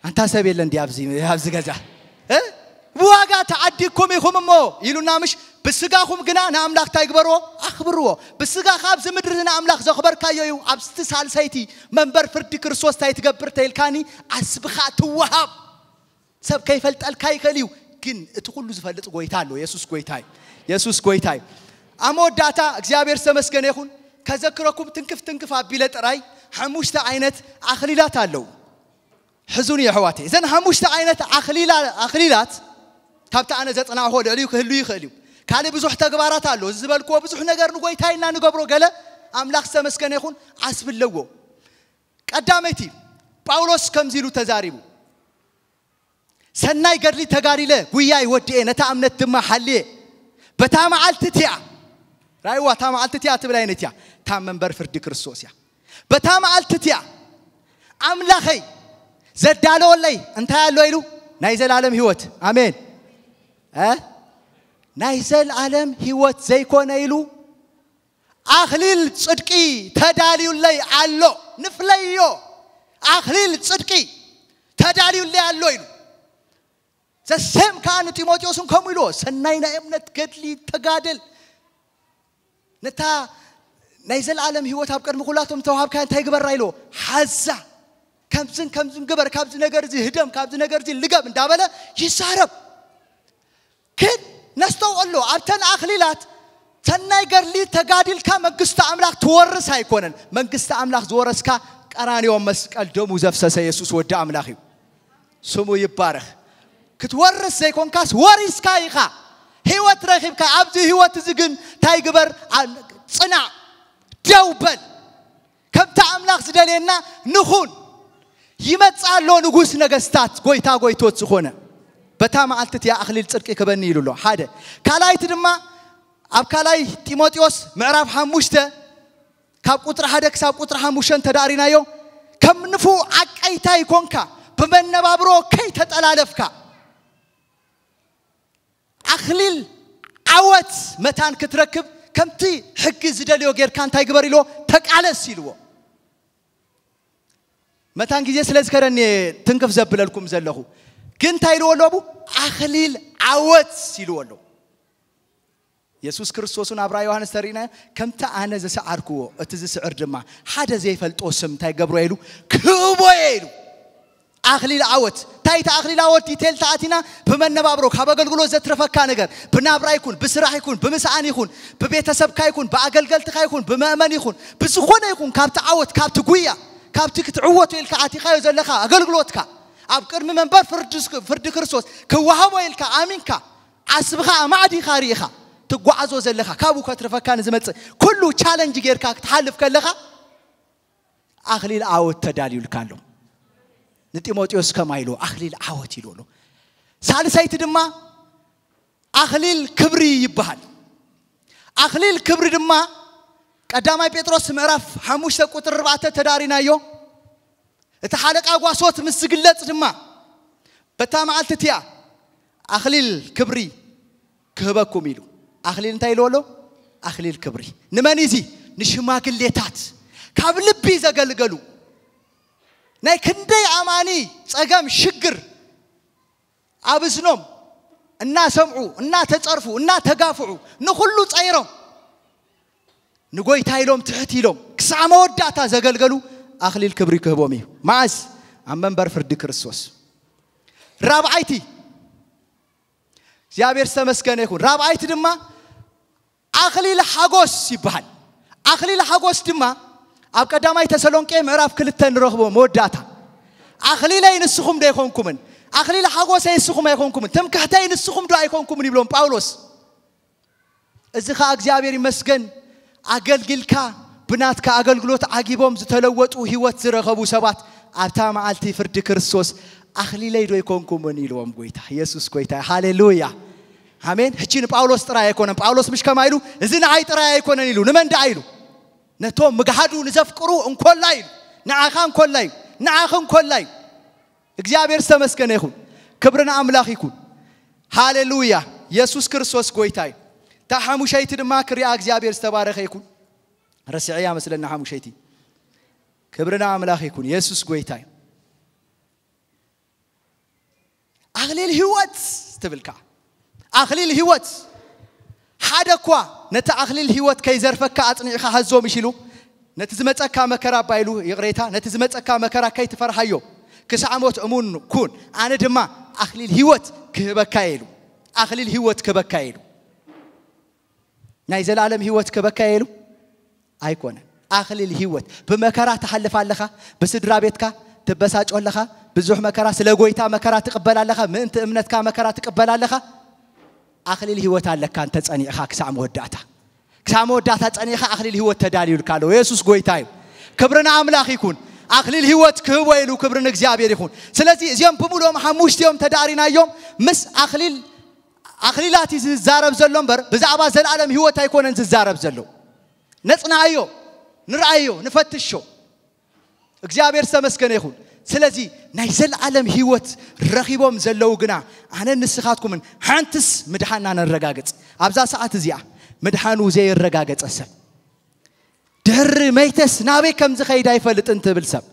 አንታ ሰብ የለ እንዲ ኣብዚ ገዛ ብዋጋ ተዓዲግኩም ኢኹም እሞ ኢሉና ምሽ ብስጋኹም ግና ንኣምላኽ ታይግበርዎ ኣኽብርዎ ብስጋኻ ኣብዚ ምድሪ ንኣምላኽ ዘኽበርካዮ እዩ ኣብቲ ሳልሳይቲ መንበር ፍርዲ ክርስቶስ ታይትገብር ተይልካኒ ኣስብኻ ትወሃብ ሰብ ከይፈልጠልካ ይኽእል እዩ ግን እቲ ኩሉ ዝፈልጥ ጎይታ ኣለዎ የሱስ ጎይታ እዩ የሱስ ጎይታ እዩ ኣብ መወዳእታ እግዚኣብሔር ዝተመስገነ ይኹን ከዘክረኩም ትንክፍ ትንክፍ ኣቢለ ጥራይ ሓሙሽተ ዓይነት ኣኽሊላት ኣለዉ ሕዙን እየ ኣሕዋተይ እዘን ሓሙሽተ ዓይነት ኣኽሊላት ካብቲ ኣነ ዘፅናዕኮ ልዕልዩ ክህሉ ይኽእል እዩ ካልእ ብዙሕ ተግባራት ኣሎ ዝበልክዎ ብዙሕ ነገር ንጎይታ ኢልና ንገብሮ ገለ ኣምላኽ ዝተመስገነ ይኹን ዓስብለዎ ቀዳመይቲ ጳውሎስ ከምዚ ኢሉ ተዛሪቡ ሰናይ ገድሊ ተጋዲለ ጉያ ይወድአ ነታ እምነት ድማ ሓልየ በታ መዓልቲ እቲያ رأي واتا معلتتيا تبلاينتيا تام من برفر منبر فرد كرسوسيا بتا معلتتيا أملاخي على لي أنت على يلو نايزل عالم هيوت آمين ها نايزل عالم هيوت زي كون أيلو أخليل صدقي تداليو لي علو نفليو أخليل صدقي تداليو لي علو يلو ዘሰም ካህኑ ጢሞቴዎስን ከሙ ይሎ ሰናይና እምነት ገድሊ ተጋደል ነታ ናይ ዘለኣለም ሂወት ኣብ ቅድሚ ኩላቶም ተዋሃብካ እንታይ ግበራ ኢሎ ሓዛ ከምዝን ከምዝን ግበር ካብዚ ነገር እዚ ህደም ካብዚ ነገር እዚ ልገብ እንዳበለ ይዛረብ ግን ነስተው ኣሎ ኣብተን ኣኽሊላት ተናይ ገድሊ ተጋዲልካ መንግስቲ ኣምላኽ ትወርስ ኣይኮነን መንግስቲ ኣምላኽ ዝወረስካ ቀራንዮም መስቀል ደሙ ዘፍሰሰ የሱስ ወዲ ኣምላኽ እዩ ስሙ ይባረኽ ክትወርስ ዘይኮንካስ ወሪስካ ኢኻ هيوت رخيبك عبدي هيوت زجن تايجبر عن صنع جوبل كم تأملاخ زدلينا نخون يمتص الله نجوس نجستات قويتا قويتوت سخونه بتام عالتت يا أخليل ترك كبني لله هذا كلاي تدمى أب كلاي تيموتيوس معرف حموشته كاب قطر هذا كساب قطر حموشن تدارينا يو كم نفو عقايتا يكونك بمن نبابرو كي تتألالفك ኣኽሊል ዓወት መታን ክትረክብ ከምቲ ሕጊ ዝደልዮ ጌርካ እንታይ ግበር ኢልዎ ተቃለስ ኢልዎ መታን ግዜ ስለ ዝከረኒ ትንክፍ ዘብለልኩም ዘለኹ ግን እንታይ ኢልዎ ኣሎ ኣኽሊል ዓወት ኢልዎ ኣሎ ኢየሱስ ክርስቶስን ኣብ ራእይ ዮሃንስ ተርኢና ከምቲ ኣነ ዝሰዓርክዎ እቲ ዝስዕር ድማ ሓደ ዘይፈልጦ ስም እንታይ ገብሮ ኢሉ ክህቦ እየ ኢሉ أخلي العوت تايت أخلي العوت ديتيل تاعتنا بمن نبابروك هبقل قلو زترفك كانغر بنابرا يكون بسراح يكون بمسعان يكون ببيت سبك يكون بأقلقل تخا يكون بمأمن يكون بسخونة يكون كابت عوت كابت قوية كابت كتعوت إلك عتيخا يزلخا أقلقلوتك أب كرم منبر فرد فرد كرسوس كوهبو إلك آمينك عسبخا معدي خاريخا تقعزو زلخا كابو كترفك كان زمت كله تشالنج غيرك تحالف كلخا أخلي العوت تدالي الكالوم ንጢሞቴዎስ ከማይሎ አኽሊል ዓወት ኢሎ ነው ሳልሳይቲ ድማ ኣኽሊል ክብሪ ይበሃል ኣኽሊል ክብሪ ድማ ቀዳማይ ጴጥሮስ ምዕራፍ ሓሙሽተ ቁጥር 4 ተዳሪናዮ እቲ ሓለቃ ጓሶት ምስ ዝግለጽ ድማ በታ መዓልቲ እቲያ ኣኽሊል ክብሪ ክህበኩም ኢሉ ኣኽሊል እንታይ ኢልዎ ኣሎ ኣኽሊል ክብሪ ንመን እዚ ንሽማግሌታት ካብ ልቢ ዘገልገሉ ናይ ክንደይ ኣማኒ ፀገም ሽግር ኣብ እዝኖም እናሰምዑ እናተፀርፉ እናተጋፍዑ ንኩሉ ፀይሮም ንጎይታ ኢሎም ትሕት ኢሎም ክሳዕ መወዳእታ ዘገልገሉ ኣኽሊል ክብሪ ክህቦም እዩ መዓዝ ኣብ መንበር ፍርዲ ክርስቶስ ራብዓይቲ እግዚኣብሔር ዝተመስገነ ይኹን ራብዓይቲ ድማ ኣኽሊል ሓጎስ ይበሃል ኣኽሊል ሓጎስ ድማ أب كدامي تسلون كي مراف كل تنرغبو مود داتا أخليلا إن السخم ده يكون كمن أخليلا حقو سي السخم يكون كمن تم كهتا إن السخم ده يكون كمن يبلون باولوس إذا خاك زيابير مسجن أقل قلكا بنات كا أقل قلوت عقبهم زتلوت وهيوت زرغبو سبات أبتام عالتي فرد كرسوس أخليلا إدو يكون كمن يلوم قويتا يسوس قويتا هاليلويا أمين هجين باولوس ترى يكون باولوس مش كمايلو إذن عايت ترى يكون نيلو نمن دايلو ነቶም ምግሓዱ ንዘፍቅሩ እንኮላ ኢሉ ንዓኻ እንኮላ እዩ ንዓኽ እንኮላ እዩ እግዚኣብሔር ዝተመስገነ ይኹን ክብርን ኣምላኽ ይኩን ሃሌሉያ ኢየሱስ ክርስቶስ ጎይታ እዩ እታ ሓሙሸይቲ ድማ ክሪኣ እግዚኣብሔር ዝተባረኸ ይኩን ርስዕያ መስለና ሓሙሸይቲ ክብርና ኣምላኽ ይኩን ኢየሱስ ጎይታ እዩ ኣኽሊል ህይወት ትብል ከዓ ኣኽሊል ህይወት ሓደ እኳ ነቲ ኣኽሊል ህይወት ከይዘርፈካ ኣፅኒዕኻ ሃዞም ይሽሉ ነቲ ዝመፀካ መከራ ባይሉ ይቕሬታ ነቲ ዝመፀካ መከራ ከይትፈርሃዮ ክሳዕ ሞት እሙን ኩን ኣነ ድማ ኣኽሊል ህይወት ክህበካ ኢሉ ኣኽሊል ህይወት ክህበካ ኢሉ ናይ ዘላለም ህይወት ክህበካ ኢሉ ኣይኮነን ኣኽሊል ህይወት ብመከራ ትሓልፍ ኣለኻ ብስድራ ቤትካ ትበሳጮ ኣለኻ ብዙሕ መከራ ስለ ጎይታ መከራ ትቕበል ኣለኻ ምእንቲ እምነትካ መከራ ትቕበል ኣለኻ أخلي اللي هو تعلق كان تزاني إخا كسام وداتا كسام وداتا تزاني إخا أخلي اللي هو تداري لكالو يسوس قوي تايم كبرنا عمل أخي يكون أخلي اللي هو كهوة يلو كبرنا إግዚአብሔር يكون سلازي زيام بمولهم حموشت يوم تدارينا يوم مس أخلي أخلي لا تزارب زلهم بر بزعبا زل زلالم هوة تايكون أن تزارب زلهم نصنع يوم نرأيو نفتشو إግዚአብሔር تمسكن يكون ስለዚ ናይ ዘለዓለም ህይወት ረኺቦም ዘለው ግና ኣነ ንስኻትኩምን ሓንትስ ምድሓና ነረጋገፅ ኣብዛ ሰዓት እዚኣ ምድሓኑ ዘይረጋገፀ ሰብ ድሕሪ መይተስ ናበይ ከም ዝኸይድ ኣይፈልጥን ትብል ሰብ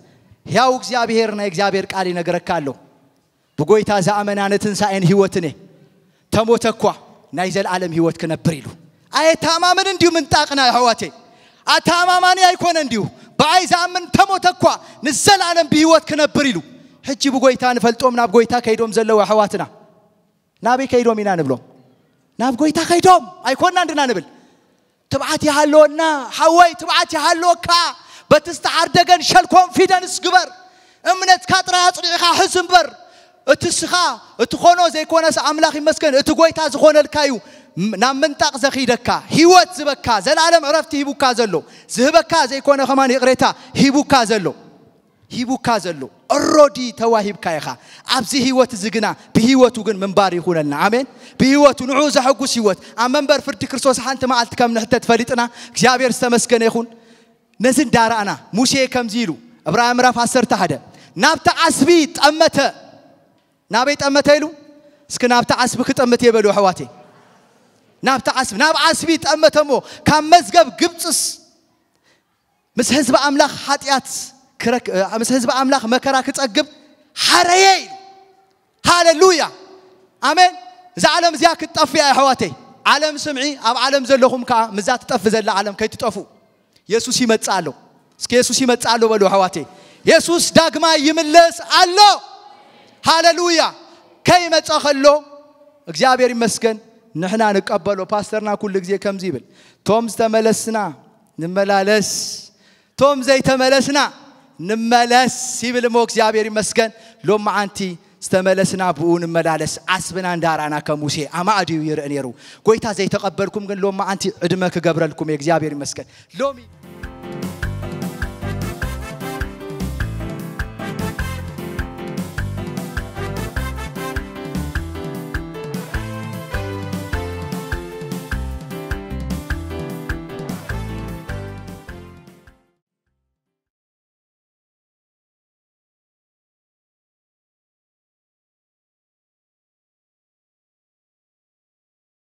ያው እግዚኣብሔር ናይ እግዚኣብሔር ቃል ይነገረካ ኣሎ ብጎይታ ዝኣመና ንትንሳኤን ህይወትን እየ ተሞተ እኳ ናይ ዘለዓለም ህይወት ክነብር ኢሉ ኣየተኣማምን እንዲሁ ምንጣቕና ኣሕዋቴ ኣተኣማማኒ ኣይኮነ እንዲሁ بأيزامن تموت أقوى نزل عن بيوت كنا بريلو حجي بقويتا نفلتوم ناب قويتا كيدوم زلوا حواتنا نابي كيدوم ينا نبلوم ناب قويتا كيدوم أيكون عندنا نبل تبعتي هالونا حوي تبعتي هالوكا بتستعرض جن شل كونفيدنس قبر እምነት ካጥራ አጽኒዕኻ ሕዝም በር اتسخا اتخونو زي كونس عملاق مسكن اتقويتا زخون الكايو نام منطق زخي دكا هيوات زبكا زل عالم عرفتي هيبو كازلو زبكا زي كونه خماني غريتا هيبو كازلو هيبو كازلو الرودي تواهيب كايخا عبزي هيوات زغنا بهيوات وغن منباري خونا لنا عمين بهيوات ونعوز حقو سيوات عم منبر فرد كرسوس حانت ما عالت كام نحتة تفاليتنا كزيابير سمسكن يخون نزن دارانا موسيه كم ابراهيم رفع سرتا هذا نابتا عسبيت امته نابيت أمتهلو سكن نابت عصب كت أمتي بدو حواتي نابت عصب ناب عصبيت أمتهمو كان مزجب جبتس مس حزب أملاخ حتيات كرك مس حزب أملاخ ما كراكت أجب حريي هاللويا آمين زعلم زياك تطفي يا حواتي عالم سمعي أو عالم زلهم كا مزات تطفي زل العالم كي تطفو يسوع سيمت سالو سك يسوع سيمت سالو بدو حواتي يسوع داغما يملس الله ሃሌሉያ ከይመፀ ከሎ እግዚአብሔር ይመስገን ንሕና ንቀበሎ ፓስተርና ኩሉ ግዜ ከምዚ ይብል ቶም ዝተመለስና ንመላለስ ቶም ዘይተመለስና ንመለስ ይብል እሞ እግዚአብሔር ይመስገን ሎም መዓንቲ ዝተመለስና ብኡ ንመላለስ ዓስብና እንዳራእና ከም ሙሴ ኣማእድ እዩ ይርኢ ነይሩ ጎይታ ዘይተቐበልኩም ግን ሎም መዓንቲ ዕድመ ክገብረልኩም እየ እግዚአብሔር ይመስገን ሎሚ